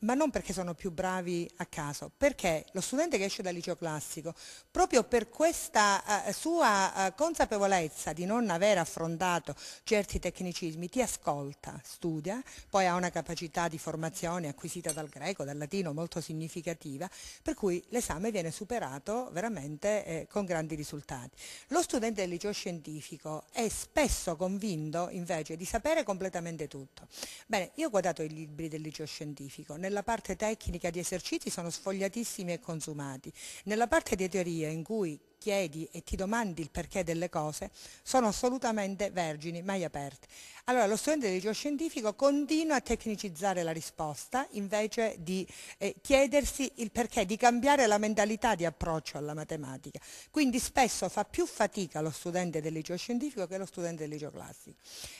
ma non perché sono più bravi a caso, perché lo studente che esce dal liceo classico, proprio per questa eh, sua eh, consapevolezza di non aver affrontato certi tecnicismi, ti ascolta, studia, poi ha una capacità di formazione acquisita dal greco, dal latino molto significativa, per cui l'esame viene superato veramente eh, con grandi risultati. Lo studente del liceo scientifico è spesso convinto invece di sapere completamente tutto. Bene, io ho guardato i libri del liceo scientifico, nella parte tecnica di esercizi sono sfogliatissimi e consumati. Nella parte di teoria in cui chiedi e ti domandi il perché delle cose sono assolutamente vergini, mai aperte. Allora lo studente del liceo scientifico continua a tecnicizzare la risposta invece di eh, chiedersi il perché, di cambiare la mentalità di approccio alla matematica. Quindi spesso fa più fatica lo studente del liceo scientifico che lo studente del liceo classico.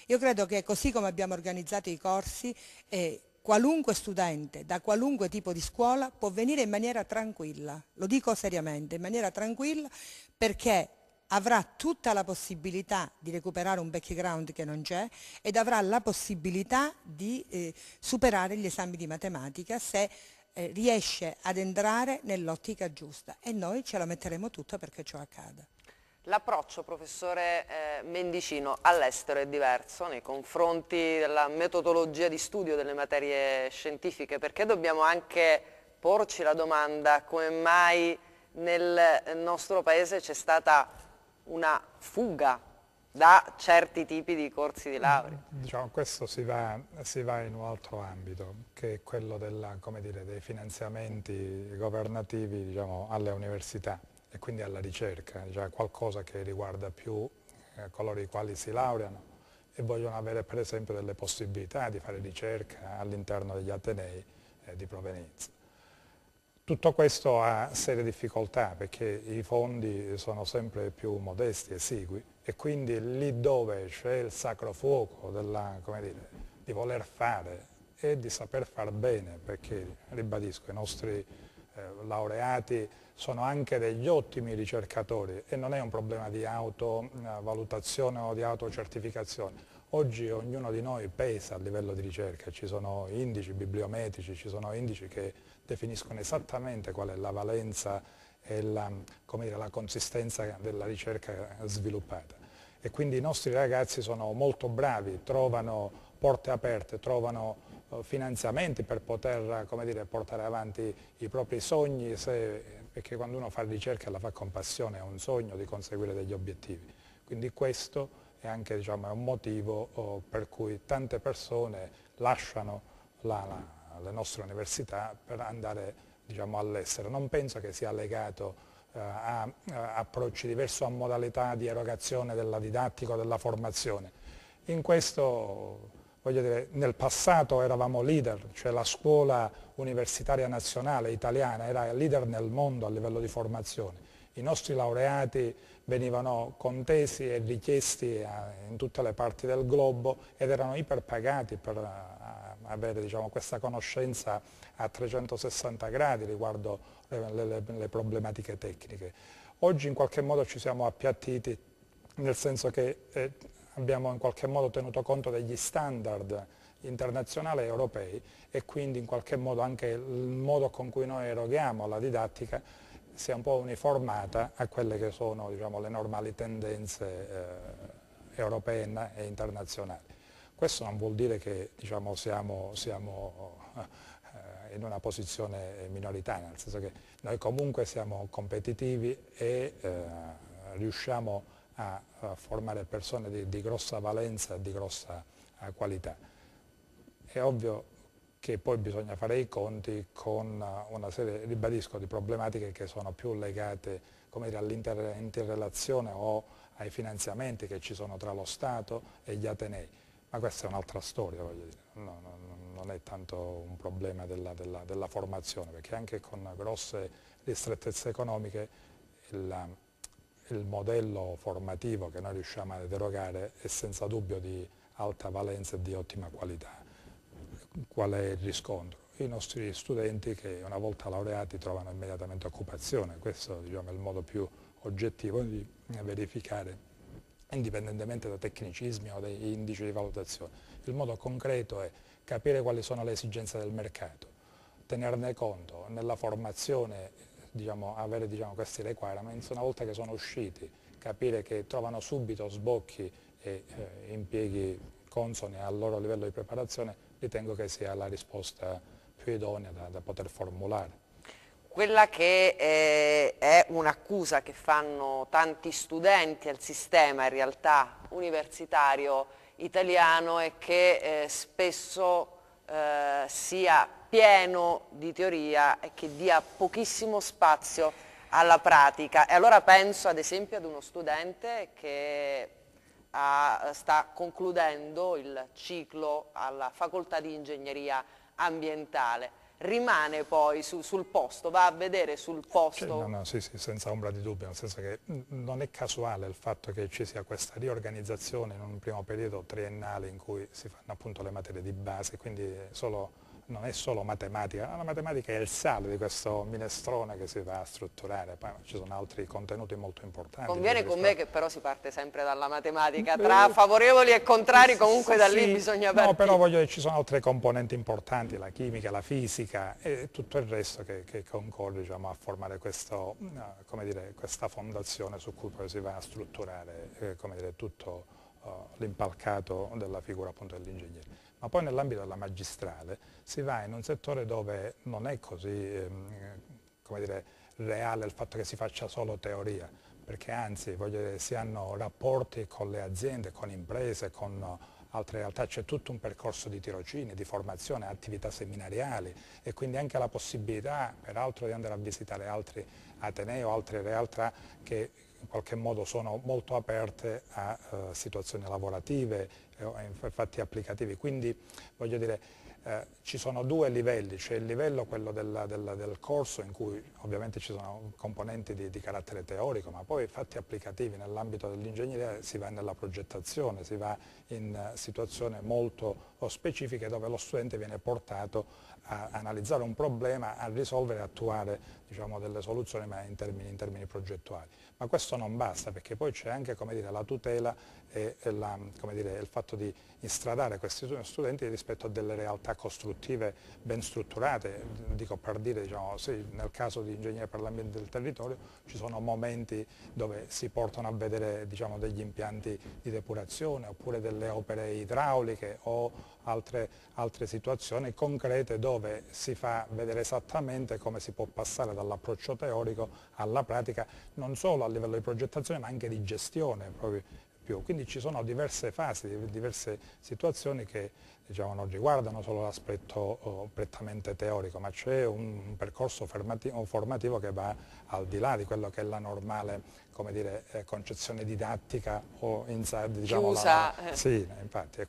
Io credo che così come abbiamo organizzato i corsi eh, Qualunque studente da qualunque tipo di scuola può venire in maniera tranquilla, lo dico seriamente, in maniera tranquilla perché avrà tutta la possibilità di recuperare un background che non c'è ed avrà la possibilità di eh, superare gli esami di matematica se eh, riesce ad entrare nell'ottica giusta e noi ce la metteremo tutta perché ciò accada. L'approccio, professore eh, Mendicino, all'estero è diverso nei confronti della metodologia di studio delle materie scientifiche, perché dobbiamo anche porci la domanda come mai nel nostro paese c'è stata una fuga da certi tipi di corsi di laurea. Mm, diciamo, questo si va, si va, in un altro ambito, che è quello della, dire, dei finanziamenti governativi diciamo, alle università e quindi alla ricerca, già qualcosa che riguarda più eh, coloro i quali si laureano e vogliono avere per esempio delle possibilità di fare ricerca all'interno degli atenei eh, di provenienza. Tutto questo ha serie difficoltà perché i fondi sono sempre più modesti, esigui, e quindi lì dove c'è il sacro fuoco della, dire, di voler fare e di saper far bene, perché ribadisco, i nostri eh, laureati sono anche degli ottimi ricercatori e non è un problema di autovalutazione o di autocertificazione. Oggi ognuno di noi pesa a livello di ricerca, ci sono indici bibliometrici, ci sono indici che definiscono esattamente qual è la valenza e la, dire, la consistenza della ricerca sviluppata. E quindi i nostri ragazzi sono molto bravi, trovano porte aperte, trovano eh, finanziamenti per poter dire, portare avanti i propri sogni se perché quando uno fa ricerca la fa con passione, è un sogno di conseguire degli obiettivi. Quindi questo è anche diciamo, un motivo oh, per cui tante persone lasciano la, la, le nostre università per andare diciamo, all'estero. Non penso che sia legato eh, a, a, eh, approcci diversi a modalità di erogazione della didattica o della formazione. In questo Dire, nel passato eravamo leader, cioè la scuola universitaria nazionale italiana era leader nel mondo a livello di formazione. I nostri laureati venivano contesi e richiesti eh, in tutte le parti del globo ed erano iperpagati per eh, avere diciamo, questa conoscenza a 360 gradi riguardo le, le, le problematiche tecniche. Oggi in qualche modo ci siamo appiattiti nel senso che eh, abbiamo in qualche modo tenuto conto degli standard internazionali e europei e quindi in qualche modo anche il modo con cui noi eroghiamo la didattica sia un po' uniformata a quelle che sono diciamo, le normali tendenze eh, europee e internazionali. Questo non vuol dire che diciamo, siamo, siamo eh, in una posizione minoritaria, nel senso che noi comunque siamo competitivi e eh, riusciamo a a, a formare persone di, di, grossa valenza, e di grossa eh, qualità. È ovvio che poi bisogna fare i conti con eh, una serie, ribadisco, di problematiche che sono più legate all'interrelazione o ai finanziamenti che ci sono tra lo Stato e gli Atenei. Ma questa è un'altra storia, voglio dire. No, no, non è tanto un problema della, della, della, formazione, perché anche con grosse ristrettezze economiche il, il modello formativo che noi riusciamo ad erogare è senza dubbio di alta valenza e di ottima qualità. Qual è il riscontro? I nostri studenti che una volta laureati trovano immediatamente occupazione, questo diciamo, è il modo più oggettivo di verificare indipendentemente da tecnicismi o dai indici di valutazione. Il modo concreto è capire quali sono le esigenze del mercato, tenerne conto nella formazione diciamo, avere diciamo, questi requirements, una volta che sono usciti, capire che trovano subito sbocchi e eh, impieghi consoni al loro livello di preparazione, ritengo che sia la risposta più idonea da, da poter formulare. Quella che eh, è un'accusa che fanno tanti studenti al sistema in realtà universitario italiano è che eh, spesso eh, sia pieno di teoria e che dia pochissimo spazio alla pratica. E allora penso ad esempio ad uno studente che ha, ah, sta concludendo il ciclo alla facoltà di ingegneria ambientale. Rimane poi su, sul posto, va a vedere sul posto. Cioè, no, no, sì, sì, senza ombra di dubbio, nel senso che mm, non è casuale il fatto che ci sia questa riorganizzazione in un primo periodo triennale in cui si fanno appunto le materie di base, quindi solo non è solo matematica, la matematica è il sale di questo minestrone che si va a strutturare, poi ci sono altri contenuti molto importanti. Conviene con me che però si parte sempre dalla matematica, eh, tra eh, favorevoli e contrari comunque da lì sì, bisogna partire. No, però voglio dire, ci sono altre componenti importanti, la chimica, la fisica e tutto il resto che, che concorre diciamo, a formare questo, eh, dire, questa fondazione su cui poi si va a strutturare dire, tutto l'impalcato della figura dell'ingegnere ma poi nell'ambito della magistrale si va in un settore dove non è così ehm, dire, reale il fatto che si faccia solo teoria, perché anzi dire, si hanno rapporti con le aziende, con imprese, con altre realtà, c'è tutto un percorso di tirocini, di formazione, attività seminariali e quindi anche la possibilità peraltro di andare a visitare altri atenei o altre realtà che in qualche modo sono molto aperte a eh, situazioni lavorative per eh, eh, infatti applicativi. Quindi voglio dire, eh, ci sono due livelli, c'è il livello quello del, del, del, corso in cui ovviamente ci sono componenti di, di carattere teorico, ma poi fatti applicativi nell'ambito dell'ingegneria si va nella progettazione, si va in situazioni molto specifiche dove lo studente viene portato a analizzare un problema, a risolvere e attuare diciamo, delle soluzioni ma in termini, in termini progettuali. Ma questo non basta perché poi c'è anche dire, la tutela è, la, dire, è il fatto di instradare questi studenti rispetto a delle realtà costruttive ben strutturate. Dico per dire, diciamo, sì, nel caso di ingegneria per l'ambiente del territorio ci sono momenti dove si portano a vedere diciamo, degli impianti di depurazione oppure delle opere idrauliche o altre, altre situazioni concrete dove si fa vedere esattamente come si può passare dall'approccio teorico alla pratica non solo a livello di progettazione ma anche di gestione proprio più. Quindi ci sono diverse fasi, diverse situazioni che diciamo, non riguardano solo l'aspetto oh, prettamente teorico, ma c'è un percorso formativo che va al di là di quello che è la normale dire, eh, concezione didattica o inside, diciamo, La, eh. sì, infatti,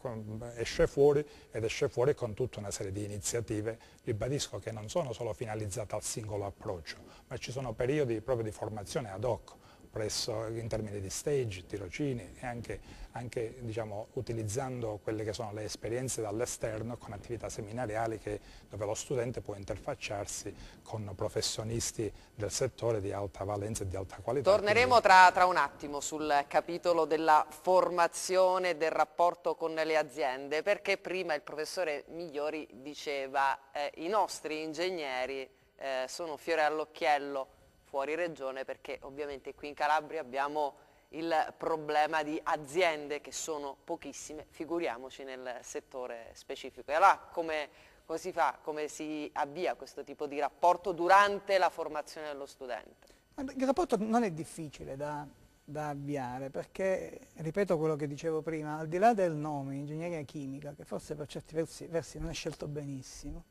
esce fuori ed esce fuori con tutta una serie di iniziative, ribadisco che non sono solo finalizzate al singolo approccio, ma ci sono periodi proprio di formazione ad hoc, presso, in termini di stage, tirocini e anche, anche diciamo, utilizzando quelle che sono le esperienze dall'esterno con attività seminariali che, dove lo studente può interfacciarsi con professionisti del settore di alta valenza e di alta qualità. Torneremo tra, tra un attimo sul capitolo della formazione del rapporto con le aziende perché prima il professore Migliori diceva eh, i nostri ingegneri eh, sono fiore all'occhiello fuori regione perché ovviamente qui in Calabria abbiamo il problema di aziende che sono pochissime, figuriamoci nel settore specifico. E allora come, come si fa, come si avvia questo tipo di rapporto durante la formazione dello studente? Il rapporto non è difficile da, da avviare perché, ripeto quello che dicevo prima, al di là del nome ingegneria chimica, che forse per certi versi, versi non è scelto benissimo,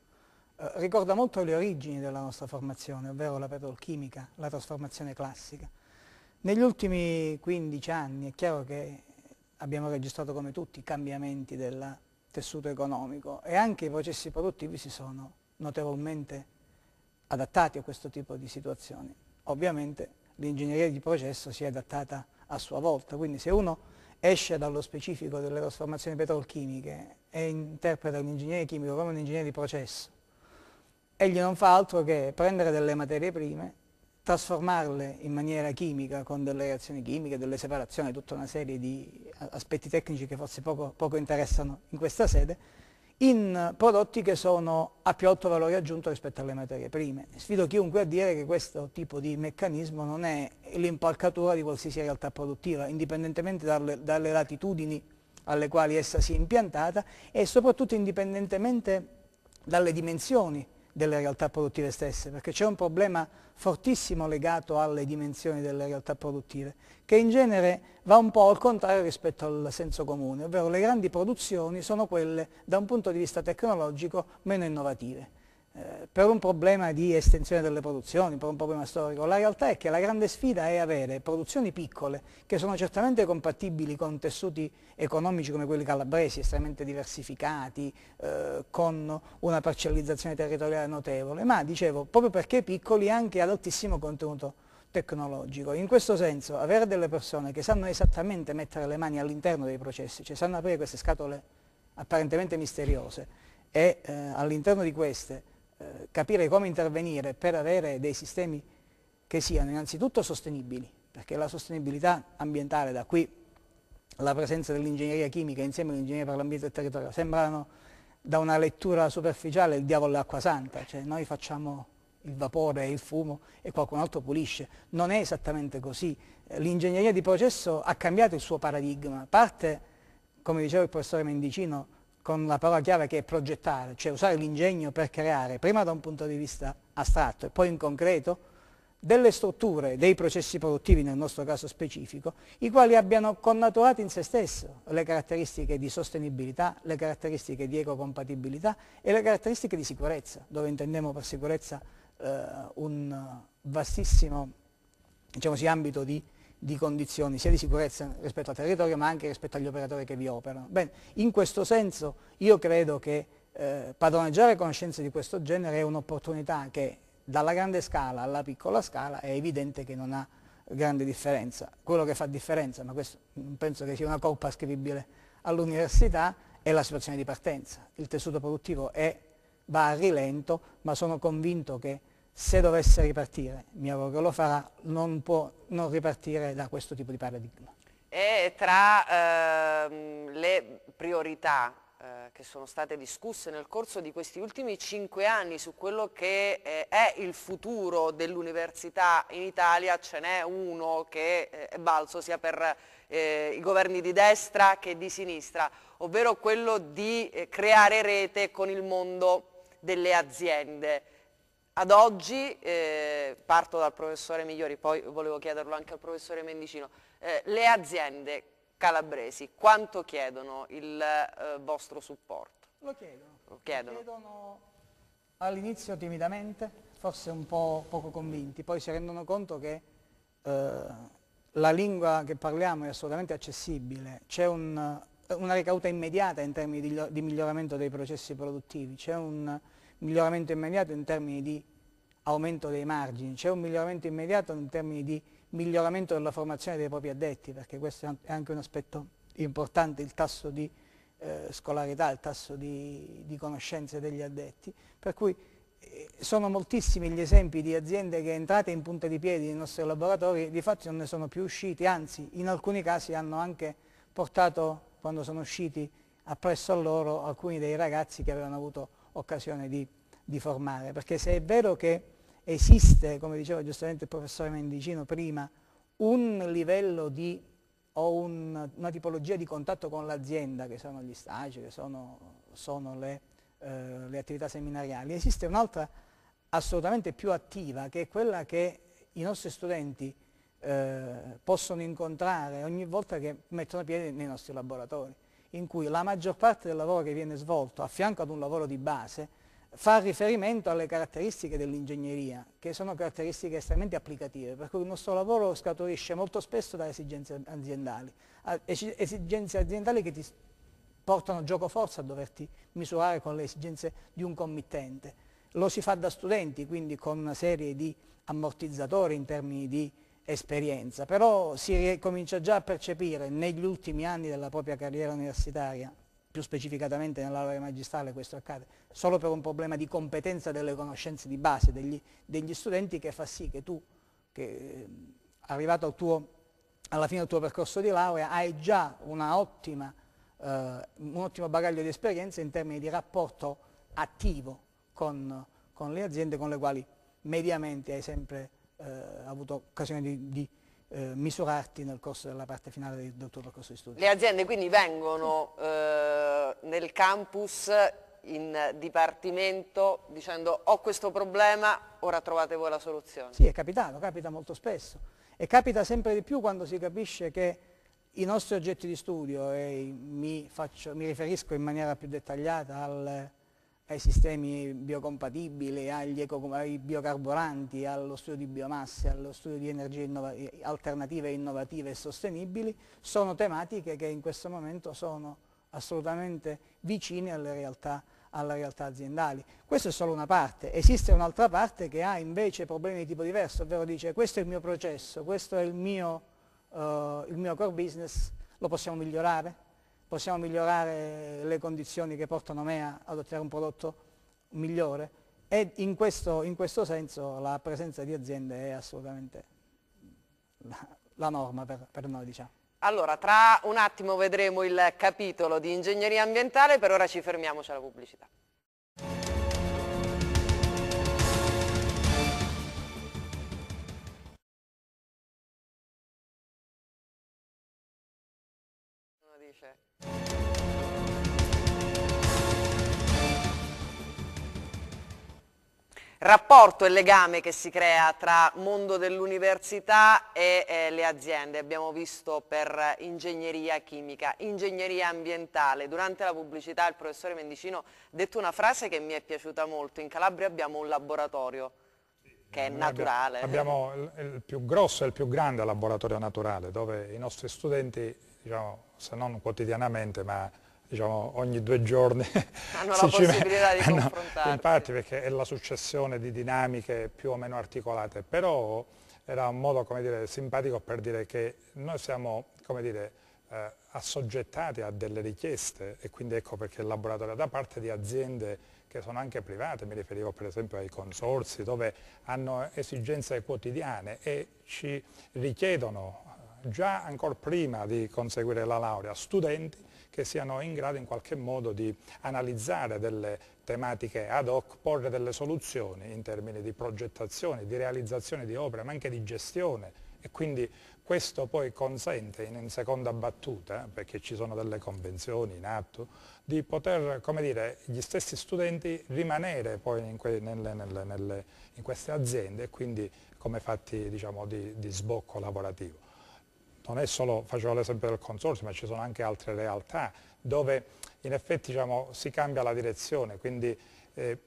eh, ricorda molto le origini della nostra formazione, ovvero la petrolchimica, la trasformazione classica. Negli ultimi 15 anni è chiaro che abbiamo registrato come tutti i cambiamenti del tessuto economico e anche i processi produttivi si sono notevolmente adattati a questo tipo di situazioni. Ovviamente l'ingegneria di processo si è adattata a sua volta, quindi se uno esce dallo specifico delle trasformazioni petrolchimiche e interpreta l'ingegneria chimico come un ingegnere di processo egli non fa altro che prendere delle materie prime, trasformarle in maniera chimica con delle reazioni chimiche, delle separazioni, tutta una serie di aspetti tecnici che forse poco, poco interessano in questa sede, in prodotti che sono a più alto valore aggiunto rispetto alle materie prime. Sfido chiunque a dire che questo tipo di meccanismo non è l'impalcatura di qualsiasi realtà produttiva, indipendentemente dalle, dalle latitudini alle quali essa si è impiantata e soprattutto indipendentemente dalle dimensioni delle realtà produttive stesse, perché c'è un problema fortissimo legato alle dimensioni delle realtà produttive, che in genere va un po' al contrario rispetto al senso comune, ovvero le grandi produzioni sono quelle, da un punto di vista tecnologico, meno innovative. Eh, per un problema di estensione delle produzioni, per un problema storico. La realtà è che la grande sfida è avere produzioni piccole che sono certamente compatibili con tessuti economici come quelli calabresi, estremamente diversificati, eh, con una parcellizzazione territoriale notevole, ma dicevo, proprio perché piccoli anche ad altissimo contenuto tecnologico. In questo senso avere delle persone che sanno esattamente mettere le mani all'interno dei processi, cioè sanno aprire queste scatole apparentemente misteriose e eh, all'interno di queste eh, capire come intervenire per avere dei sistemi che siano innanzitutto sostenibili, perché la sostenibilità ambientale, da qui la presenza dell'ingegneria chimica insieme all'ingegneria per l'ambiente e il territorio, sembrano da una lettura superficiale il diavolo e l'acqua santa, cioè noi facciamo il vapore e il fumo e qualcun altro pulisce. Non è esattamente così. L'ingegneria di processo ha cambiato il suo paradigma. Parte, come diceva il professore Mendicino, con la parola chiave che è progettare, cioè usare l'ingegno per creare, prima da un punto di vista astratto e poi in concreto, delle strutture, dei processi produttivi nel nostro caso specifico, i quali abbiano connaturato in se stesso le caratteristiche di sostenibilità, le caratteristiche di ecocompatibilità e le caratteristiche di sicurezza, dove intendiamo per sicurezza eh, un vastissimo diciamo così, ambito di di condizioni sia di sicurezza rispetto al territorio ma anche rispetto agli operatori che vi operano. Bene, in questo senso io credo che eh, padroneggiare conoscenze di questo genere è un'opportunità che dalla grande scala alla piccola scala è evidente che non ha grande differenza. Quello che fa differenza, ma questo non penso che sia una colpa scrivibile all'università, è la situazione di partenza. Il tessuto produttivo è, va a rilento, ma sono convinto che se dovesse ripartire, mi auguro che lo farà, non può non ripartire da questo tipo di paradigma. E tra ehm, le priorità eh, che sono state discusse nel corso di questi ultimi cinque anni su quello che eh, è il futuro dell'università in Italia, ce n'è uno che eh, è balzo sia per eh, i governi di destra che di sinistra, ovvero quello di eh, creare rete con il mondo delle aziende ad oggi, eh, parto dal professore Migliori, poi volevo chiederlo anche al professore Mendicino, eh, le aziende calabresi quanto chiedono il eh, vostro supporto? Lo chiedono. Lo chiedono. chiedono all'inizio timidamente, forse un po' poco convinti, poi si rendono conto che eh, la lingua che parliamo è assolutamente accessibile, c'è un, una ricaduta immediata in termini di, di miglioramento dei processi produttivi, c'è un miglioramento immediato in termini di aumento dei margini, c'è un miglioramento immediato in termini di miglioramento della formazione dei propri addetti, perché questo è anche un aspetto importante, il tasso di eh, scolarità, il tasso di, di, conoscenze degli addetti, per cui eh, sono moltissimi gli esempi di aziende che entrate in punta di piedi nei nostri laboratori, di fatto non ne sono più usciti, anzi in alcuni casi hanno anche portato, quando sono usciti, appresso a loro alcuni dei ragazzi che avevano avuto occasione di, di formare, perché se è vero che esiste, come diceva giustamente il professore Mendicino prima, un livello di, o un, una tipologia di contatto con l'azienda, che sono gli stage, che sono, sono le, eh, le attività seminariali, esiste un'altra assolutamente più attiva, che è quella che i nostri studenti eh, possono incontrare ogni volta che mettono piede nei nostri laboratori in cui la maggior parte del lavoro che viene svolto a fianco ad un lavoro di base fa riferimento alle caratteristiche dell'ingegneria, che sono caratteristiche estremamente applicative, per cui il nostro lavoro scaturisce molto spesso da esigenze aziendali, esigenze aziendali che ti portano gioco forza a doverti misurare con le esigenze di un committente. Lo si fa da studenti, quindi con una serie di ammortizzatori in termini di esperienza, però si comincia già a percepire negli ultimi anni della propria carriera universitaria, più specificatamente nella laurea magistrale questo accade, solo per un problema di competenza delle conoscenze di base degli, degli studenti che fa sì che tu, che, ehm, arrivato al tuo, alla fine del tuo percorso di laurea, hai già ottima, eh, un ottimo bagaglio di esperienza in termini di rapporto attivo con, con le aziende con le quali mediamente hai sempre eh, avuto occasione di, di eh, misurarti nel corso della parte finale del, del tuo percorso di studio. Le aziende quindi vengono eh, nel campus in dipartimento dicendo ho questo problema, ora trovate voi la soluzione. Sì, è capitato, capita molto spesso e capita sempre di più quando si capisce che i nostri oggetti di studio, e mi, faccio, mi riferisco in maniera più dettagliata al ai sistemi biocompatibili, agli ai biocarburanti, allo studio di biomasse, allo studio di energie innova alternative, innovative e sostenibili, sono tematiche che in questo momento sono assolutamente vicine alle realtà, alle realtà aziendali. Questa è solo una parte, esiste un'altra parte che ha invece problemi di tipo diverso, ovvero dice questo è il mio processo, questo è il mio, uh, il mio core business, lo possiamo migliorare? possiamo migliorare le condizioni che portano me ad ottenere un prodotto migliore e in questo, in questo senso la presenza di aziende è assolutamente la, la norma per, per noi diciamo. Allora, tra un attimo vedremo il capitolo di ingegneria ambientale, per ora ci fermiamoci alla pubblicità. rapporto e legame che si crea tra mondo dell'università e eh, le aziende. Abbiamo visto per ingegneria chimica, ingegneria ambientale. Durante la pubblicità il professore Mendicino ha detto una frase che mi è piaciuta molto. In Calabria abbiamo un laboratorio che è naturale. Abbiamo il più grosso e il più grande laboratorio naturale dove i nostri studenti, diciamo, se non quotidianamente, ma diciamo, ogni due giorni hanno si la possibilità ci... di hanno, eh, Infatti perché è la successione di dinamiche più o meno articolate, però era un modo dire, simpatico per dire che noi siamo dire, eh, assoggettati a delle richieste e quindi ecco perché il laboratorio da parte di aziende che sono anche private, mi riferivo per esempio ai consorsi dove hanno esigenze quotidiane e ci richiedono già ancora prima di conseguire la laurea studenti che siano in grado in qualche modo di analizzare delle tematiche ad hoc, porre delle soluzioni in termini di progettazione, di realizzazione di opere, ma anche di gestione e quindi questo poi consente in, seconda battuta, perché ci sono delle convenzioni in atto, di poter, come dire, gli stessi studenti rimanere poi in, que nelle, nelle, nelle, in queste aziende e quindi come fatti diciamo, di, di sbocco lavorativo non è solo, facevo l'esempio del consorzio, ma ci sono anche altre realtà dove in effetti diciamo, si cambia la direzione, quindi eh,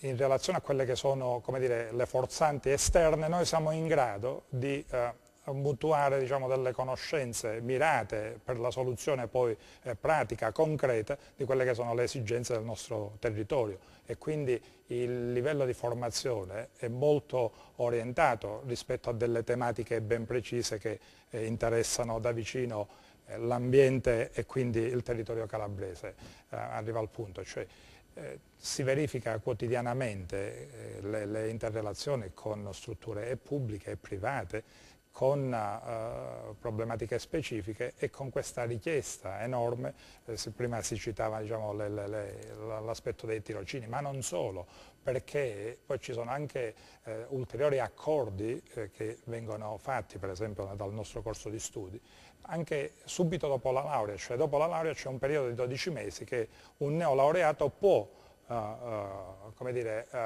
in relazione a quelle che sono dire, le forzanti esterne noi siamo in grado di eh, mutuare diciamo, delle conoscenze mirate per la soluzione poi eh, pratica, concreta di quelle che sono le esigenze del nostro territorio e quindi il livello di formazione è molto orientato rispetto a delle tematiche ben precise che eh, interessano da vicino eh, l'ambiente e quindi il territorio calabrese, eh, arriva al punto. Cioè, eh, si verifica quotidianamente eh, le, le, interrelazioni con strutture eh, pubbliche e private con eh, problematiche specifiche e con questa richiesta enorme, eh, prima si citava diciamo, l'aspetto dei tirocini, ma non solo, perché poi ci sono anche eh, ulteriori accordi eh, che vengono fatti, per esempio dal nostro corso di studi, anche subito dopo la laurea, cioè dopo la laurea c'è un periodo di 12 mesi che un neolaureato può uh, uh, dire, eh,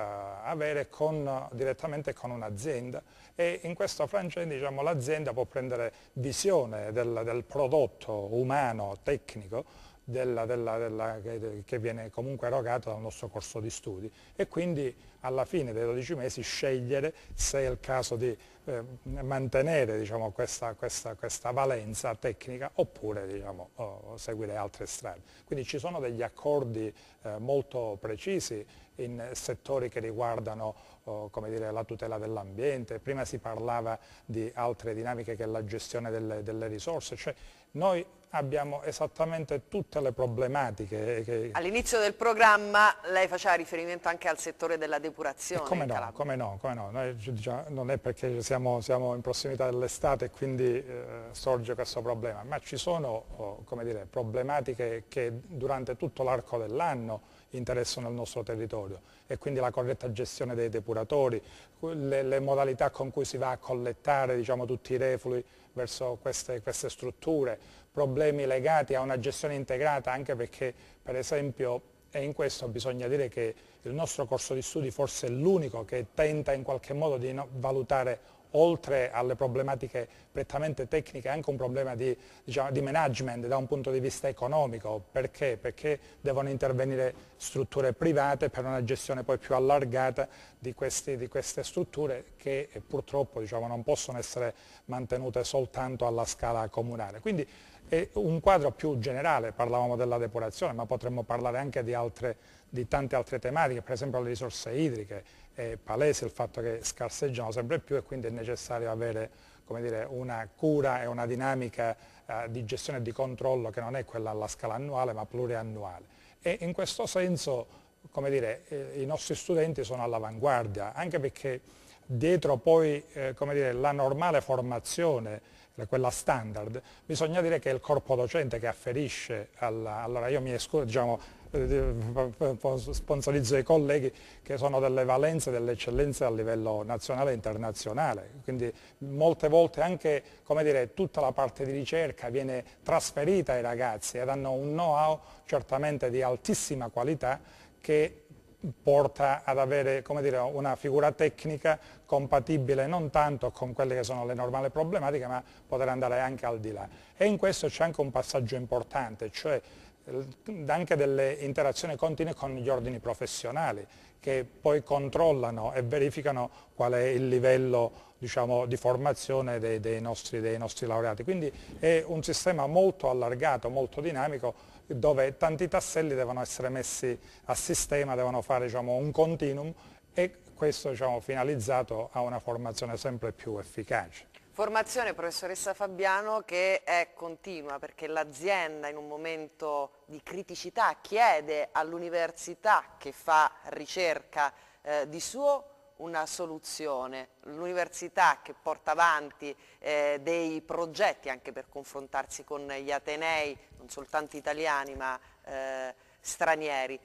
avere con, direttamente con un'azienda e in questo frangente diciamo, l'azienda può prendere visione del, del prodotto umano, tecnico, della, della, della, che, che, viene comunque erogato dal nostro corso di studi e quindi alla fine dei 12 mesi scegliere se è il caso di eh, mantenere diciamo, questa, questa, questa, valenza tecnica oppure diciamo, oh, seguire altre strade. Quindi ci sono degli accordi eh, molto precisi in settori che riguardano oh, dire, la tutela dell'ambiente, prima si parlava di altre dinamiche che è la gestione delle, delle risorse, cioè noi abbiamo esattamente tutte le problematiche. Che... All'inizio del programma lei faceva riferimento anche al settore della depurazione. Come no, come no, come no, Noi, diciamo, non è perché siamo, siamo in prossimità dell'estate e quindi eh, sorge questo problema, ma ci sono oh, come dire, problematiche che durante tutto l'arco dell'anno interessano il nostro territorio e quindi la corretta gestione dei depuratori, le, le modalità con cui si va a collettare diciamo, tutti i reflui verso queste, queste strutture, problemi legati a una gestione integrata, anche perché per esempio, e in questo bisogna dire che il nostro corso di studi forse è l'unico che tenta in qualche modo di valutare oltre alle problematiche prettamente tecniche anche un problema di, diciamo, di, management da un punto di vista economico. Perché? Perché devono intervenire strutture private per una gestione poi più allargata di, questi, di queste strutture che eh, purtroppo diciamo, non possono essere mantenute soltanto alla scala comunale. Quindi, e un quadro più generale, parlavamo della depurazione, ma potremmo parlare anche di, altre, di tante altre tematiche, per esempio le risorse idriche, è palese il fatto che scarseggiano sempre più e quindi è necessario avere dire, una cura e una dinamica eh, di gestione e di controllo che non è quella alla scala annuale ma pluriannuale. E in questo senso dire, eh, i nostri studenti sono all'avanguardia, anche perché dietro poi eh, dire, la normale formazione quella standard, bisogna dire che è il corpo docente che afferisce alla, allora io mi escuro, diciamo, eh, sponsorizzo i colleghi che sono delle valenze, delle eccellenze a livello nazionale e internazionale, quindi molte volte anche dire, tutta la parte di ricerca viene trasferita ai ragazzi ed hanno un know-how certamente di altissima qualità che porta ad avere dire, una figura tecnica compatibile non tanto con quelle che sono le normali problematiche, ma poter andare anche al di là. E in questo c'è anche un passaggio importante, cioè eh, anche delle interazioni continue con gli ordini professionali che poi controllano e verificano qual è il livello diciamo, di formazione dei, dei, nostri, dei nostri laureati. Quindi è un sistema molto allargato, molto dinamico dove tanti tasselli devono essere messi a sistema, devono fare diciamo, un continuum e questo diciamo, finalizzato a una formazione sempre più efficace. Formazione, professoressa Fabiano, che è continua perché l'azienda in un momento di criticità chiede all'università che fa ricerca eh, di suo una soluzione, l'università che porta avanti eh, dei progetti anche per confrontarsi con gli Atenei, non soltanto italiani ma eh, stranieri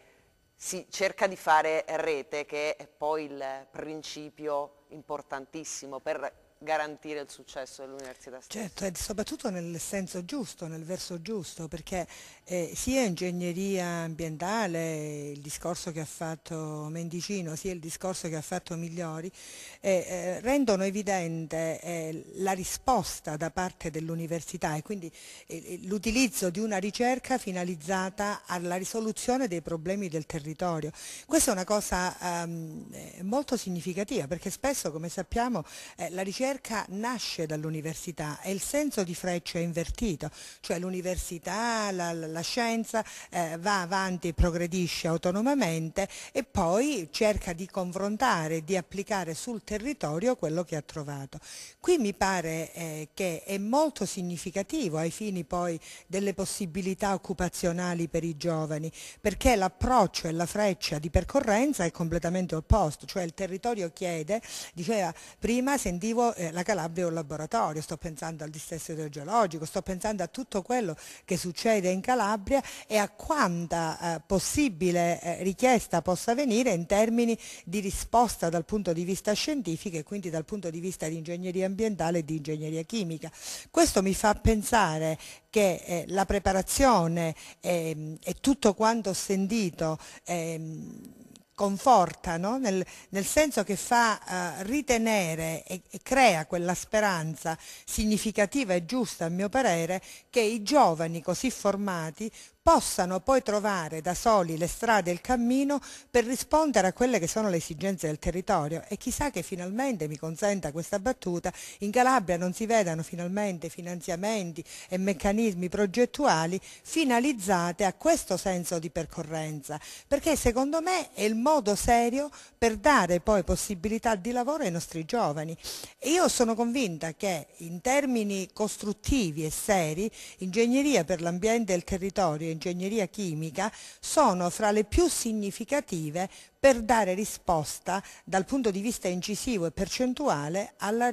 si cerca di fare rete, che è poi il principio importantissimo per garantire il successo dell'università stessa. Certo, e soprattutto nel senso giusto, nel verso giusto, perché eh, sia ingegneria ambientale, il discorso che ha fatto Mendicino, sia il discorso che ha fatto Migliori, eh, eh, rendono evidente eh, la risposta da parte dell'università e quindi eh, eh, l'utilizzo di una ricerca finalizzata alla risoluzione dei problemi del territorio. Questa è una cosa ehm, molto significativa perché spesso, come sappiamo, la ricerca nasce dall'università e il senso di freccia è invertito, cioè l'università, la, la la scienza, eh, va avanti e progredisce autonomamente e poi cerca di confrontare, di applicare sul territorio quello che ha trovato. Qui mi pare eh, che è molto significativo ai fini poi delle possibilità occupazionali per i giovani, perché l'approccio e la freccia di percorrenza è completamente opposto, cioè il territorio chiede, diceva prima sentivo eh, la Calabria un laboratorio, sto pensando al distesso idrogeologico, sto pensando a tutto quello che succede in Calabria Calabria e a quanta eh, possibile eh, richiesta possa venire in termini di risposta dal punto di vista scientifico e quindi dal punto di vista di ingegneria ambientale e di ingegneria chimica. Questo mi fa pensare che eh, la preparazione ehm, e tutto quanto ho sentito ehm, conforta, no? nel, nel, senso che fa uh, ritenere e, e, crea quella speranza significativa e giusta, a mio parere, che i giovani così formati possano poi trovare da soli le strade e il cammino per rispondere a quelle che sono le esigenze del territorio e chissà che finalmente, mi consenta questa battuta, in Calabria non si vedano finalmente finanziamenti e meccanismi progettuali finalizzati a questo senso di percorrenza, perché secondo me è il modo serio per dare poi possibilità di lavoro ai nostri giovani. E Io sono convinta che in termini costruttivi e seri, ingegneria per l'ambiente e il territorio ingegneria chimica sono fra le più significative per dare risposta dal punto di vista incisivo e percentuale alla,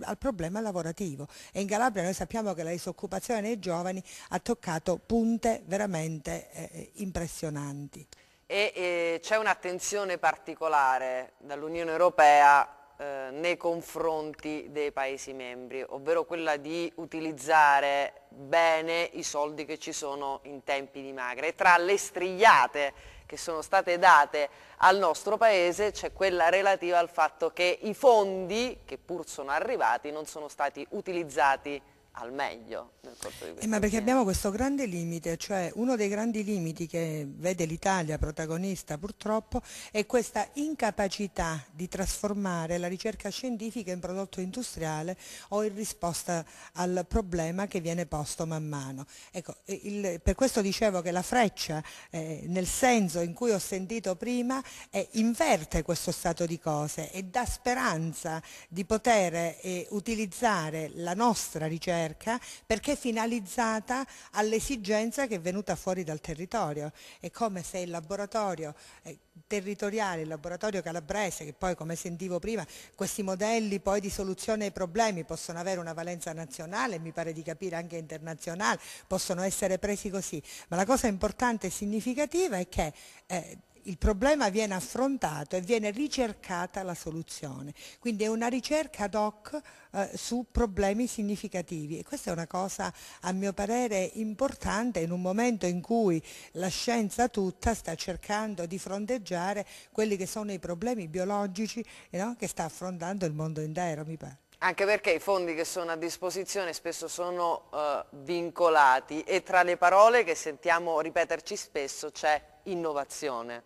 al problema lavorativo. E in Calabria noi sappiamo che la disoccupazione nei giovani ha toccato punte veramente eh, impressionanti. E, e c'è un'attenzione particolare dall'Unione Europea eh, nei confronti dei Paesi membri, ovvero quella di utilizzare bene i soldi che ci sono in tempi di magra. E tra le strigliate che sono state date al nostro Paese c'è quella relativa al fatto che i fondi, che pur sono arrivati, non sono stati utilizzati al meglio nel corso di questo eh, Ma perché abbiamo questo grande limite, cioè uno dei grandi limiti che vede l'Italia protagonista purtroppo è questa incapacità di trasformare la ricerca scientifica in prodotto industriale o in risposta al problema che viene posto man mano. Ecco, eh, il, per questo dicevo che la freccia, eh, nel senso in cui ho sentito prima, eh, inverte questo stato di cose e dà speranza di poter eh, utilizzare la nostra ricerca ricerca perché finalizzata all'esigenza che è venuta fuori dal territorio. È come se il laboratorio eh, territoriale, il laboratorio calabrese, che poi come sentivo prima, questi modelli poi di soluzione ai problemi possono avere una valenza nazionale, mi pare di capire anche internazionale, possono essere presi così, ma la cosa importante e significativa è che eh, il problema viene affrontato e viene ricercata la soluzione. Quindi è una ricerca ad hoc eh, su problemi significativi e questa è una cosa a mio parere importante in un momento in cui la scienza tutta sta cercando di fronteggiare quelli che sono i problemi biologici eh, no? che sta affrontando il mondo intero mi pare. Anche perché i fondi che sono a disposizione spesso sono uh, vincolati e tra le parole che sentiamo ripeterci spesso c'è innovazione.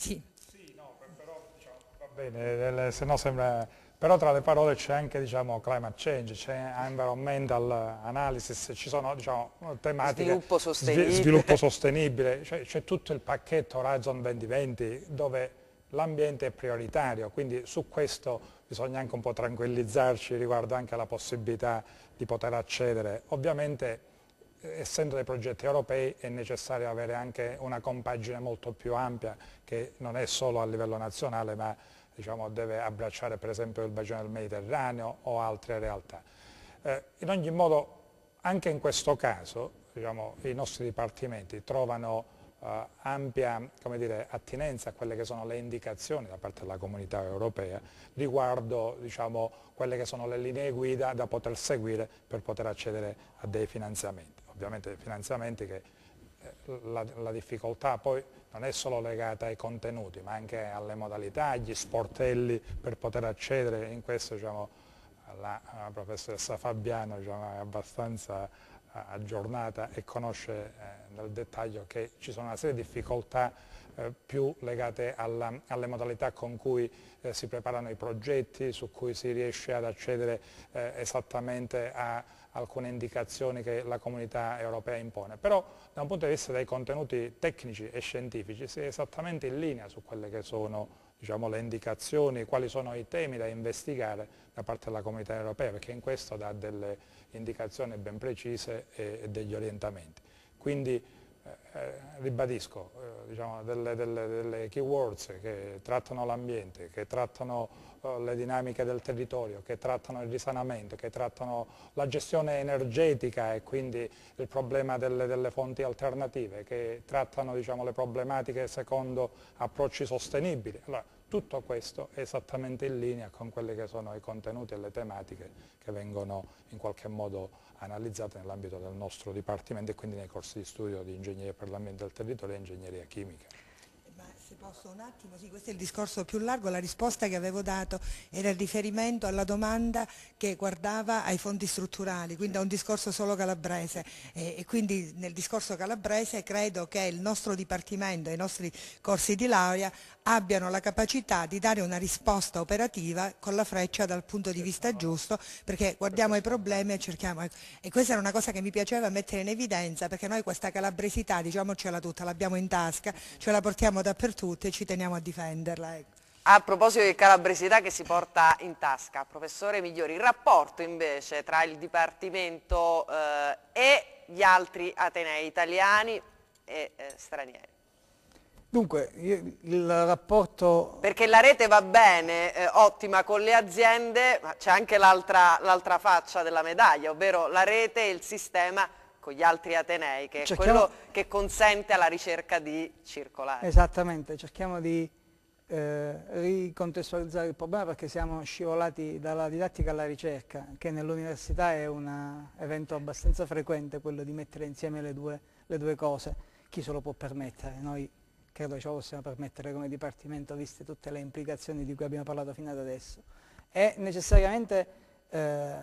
Sì. Sì, no, però diciamo, va bene, se no sembra... Però tra le parole c'è anche diciamo, climate change, c'è environmental analysis, ci sono diciamo, tematiche... Sviluppo sostenibile. Sviluppo sostenibile, cioè c'è tutto il pacchetto Horizon 2020 dove l'ambiente è prioritario, quindi su questo bisogna anche un po' tranquillizzarci riguardo anche alla possibilità di poter accedere. Ovviamente essendo dei progetti europei è necessario avere anche una compagine molto più ampia che non è solo a livello nazionale ma diciamo, deve abbracciare per esempio il bacino del Mediterraneo o altre realtà. Eh, in ogni modo anche in questo caso diciamo, i nostri dipartimenti trovano eh, ampia dire, attinenza a quelle che sono le indicazioni da parte della comunità europea riguardo diciamo, quelle che sono le linee guida da poter seguire per poter accedere a dei finanziamenti ovviamente finanziamenti che eh, la, la, difficoltà poi non è solo legata ai contenuti ma anche alle modalità, agli sportelli per poter accedere, in questo diciamo, la, la, professoressa Fabiano diciamo, è abbastanza eh, aggiornata e conosce eh, nel dettaglio che ci sono una serie di difficoltà eh, più legate alla, alle modalità con cui eh, si preparano i progetti, su cui si riesce ad accedere eh, esattamente a alcune indicazioni che la comunità europea impone, però da un punto di vista dei contenuti tecnici e scientifici si è esattamente in linea su quelle che sono diciamo, le indicazioni, quali sono i temi da investigare da parte della comunità europea, perché in questo dà delle indicazioni ben precise e, degli orientamenti. Quindi eh, eh, ribadisco, eh, diciamo, delle, delle, delle, keywords che trattano l'ambiente, che trattano le dinamiche del territorio, che trattano il risanamento, che trattano la gestione energetica e quindi il problema delle, delle fonti alternative, che trattano diciamo, le problematiche secondo approcci sostenibili. Allora, tutto questo è esattamente in linea con quelli che sono i contenuti e le tematiche che vengono in qualche modo analizzate nell'ambito del nostro dipartimento e quindi nei corsi di studio di ingegneria per l'ambiente del territorio e ingegneria chimica se posso un attimo, sì, questo è il discorso più largo, la risposta che avevo dato era il riferimento alla domanda che guardava ai fondi strutturali, quindi a un discorso solo calabrese e, e quindi nel discorso calabrese credo che il nostro dipartimento, e i nostri corsi di laurea abbiano la capacità di dare una risposta operativa con la freccia dal punto di vista giusto, perché guardiamo i problemi e cerchiamo. Ecco. E questa era una cosa che mi piaceva mettere in evidenza, perché noi questa calabresità, diciamocela tutta, l'abbiamo in tasca, ce la portiamo dappertutto e ci teniamo a difenderla. Ecco. A proposito di calabresità che si porta in tasca, professore Migliori, il rapporto invece tra il Dipartimento eh, e gli altri Atenei italiani e eh, stranieri? Dunque, il rapporto... Perché la rete va bene, eh, ottima con le aziende, ma c'è anche l'altra faccia della medaglia, ovvero la rete e il sistema con gli altri Atenei, che Cerchiamo... è quello che consente alla ricerca di circolare. Esattamente, cerchiamo di eh, ricontestualizzare il problema perché siamo scivolati dalla didattica alla ricerca, che nell'università è un evento abbastanza frequente, quello di mettere insieme le due, le due cose. Chi se lo può permettere? Noi credo ce possiamo permettere come Dipartimento, viste tutte le implicazioni di cui abbiamo parlato fino ad adesso. è necessariamente eh,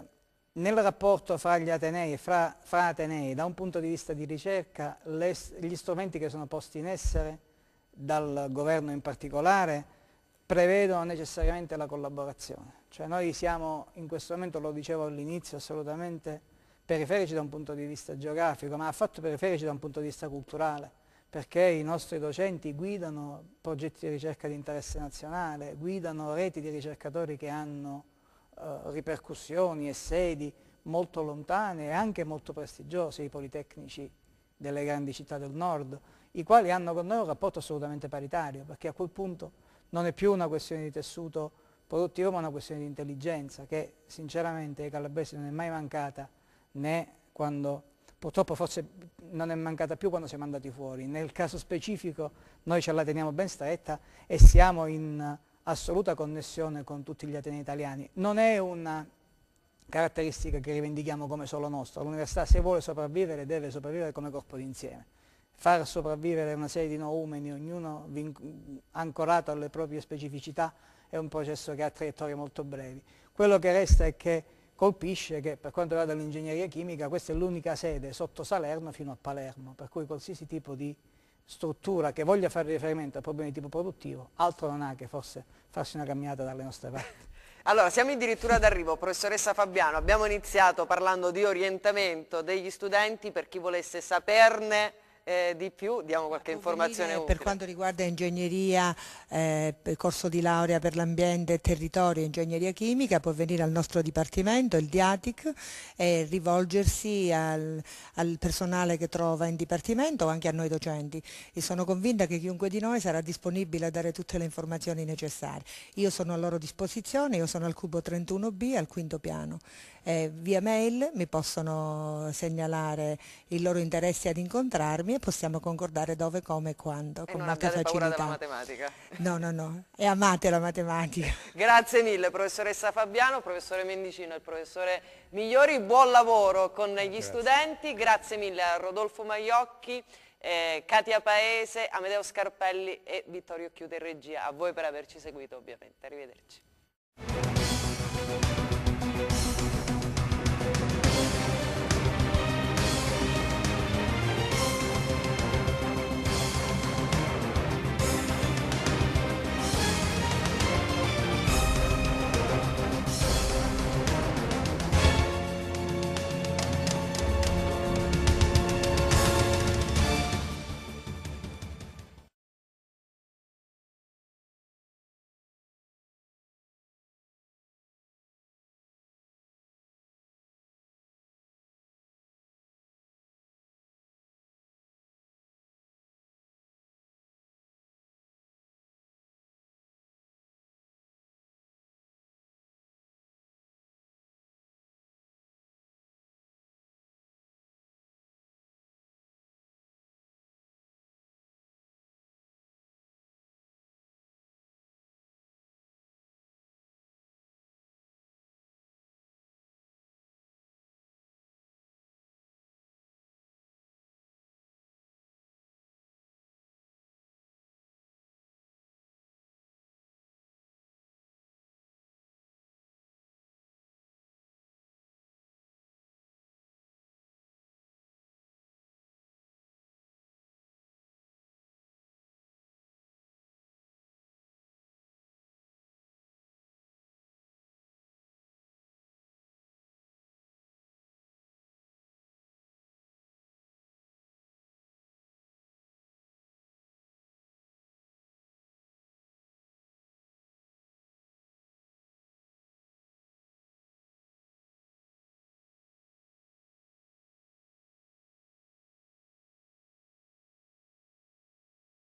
nel rapporto fra gli Atenei e fra, fra, Atenei, da un punto di vista di ricerca, le, gli strumenti che sono posti in essere, dal governo in particolare, prevedono necessariamente la collaborazione. Cioè noi siamo in questo momento, lo dicevo all'inizio, assolutamente periferici da un punto di vista geografico, ma affatto periferici da un punto di vista culturale perché i nostri docenti guidano progetti di ricerca di interesse nazionale, guidano reti di ricercatori che hanno eh, ripercussioni e sedi molto lontane e anche molto prestigiose, i politecnici delle grandi città del nord, i quali hanno con noi un rapporto assolutamente paritario, perché a quel punto non è più una questione di tessuto produttivo, ma una questione di intelligenza, che sinceramente ai calabresi non è mai mancata, né quando purtroppo forse non è mancata più quando siamo andati fuori. Nel caso specifico noi ce la teniamo ben stretta e siamo in assoluta connessione con tutti gli atenei italiani. Non è una caratteristica che rivendichiamo come solo nostra. L'università se vuole sopravvivere deve sopravvivere come corpo d'insieme. Far sopravvivere una serie di noumeni, ognuno ancorato alle proprie specificità, è un processo che ha traiettorie molto brevi. Quello che resta è che colpisce che per quanto riguarda l'ingegneria chimica questa è l'unica sede sotto Salerno fino a Palermo, per cui qualsiasi tipo di struttura che voglia fare riferimento a problemi di tipo produttivo, altro non ha che forse farsi una camminata dalle nostre parti. Allora, siamo addirittura d'arrivo, professoressa Fabiano, abbiamo iniziato parlando di orientamento degli studenti per chi volesse saperne eh, di più, diamo qualche informazione eh, utile. Per quanto riguarda ingegneria, eh, corso di laurea per l'ambiente e territorio, ingegneria chimica, può venire al nostro dipartimento, il DIATIC, e rivolgersi al, al personale che trova in dipartimento o anche a noi docenti. E sono convinta che chiunque di noi sarà disponibile a dare tutte le informazioni necessarie. Io sono a loro disposizione, io sono al cubo 31B, al quinto piano eh, via mail, mi possono segnalare il loro interesse ad incontrarmi e possiamo concordare dove, come e quando. E con non molta facilità. della matematica. No, no, no, e amate la matematica. Grazie mille professoressa Fabiano, professore Mendicino e professore Migliori, buon lavoro con gli Grazie. studenti, grazie mille a Rodolfo Maiocchi. Eh, Katia Paese, Amedeo Scarpelli e Vittorio Chiude regia. A voi per averci seguito ovviamente. Arrivederci.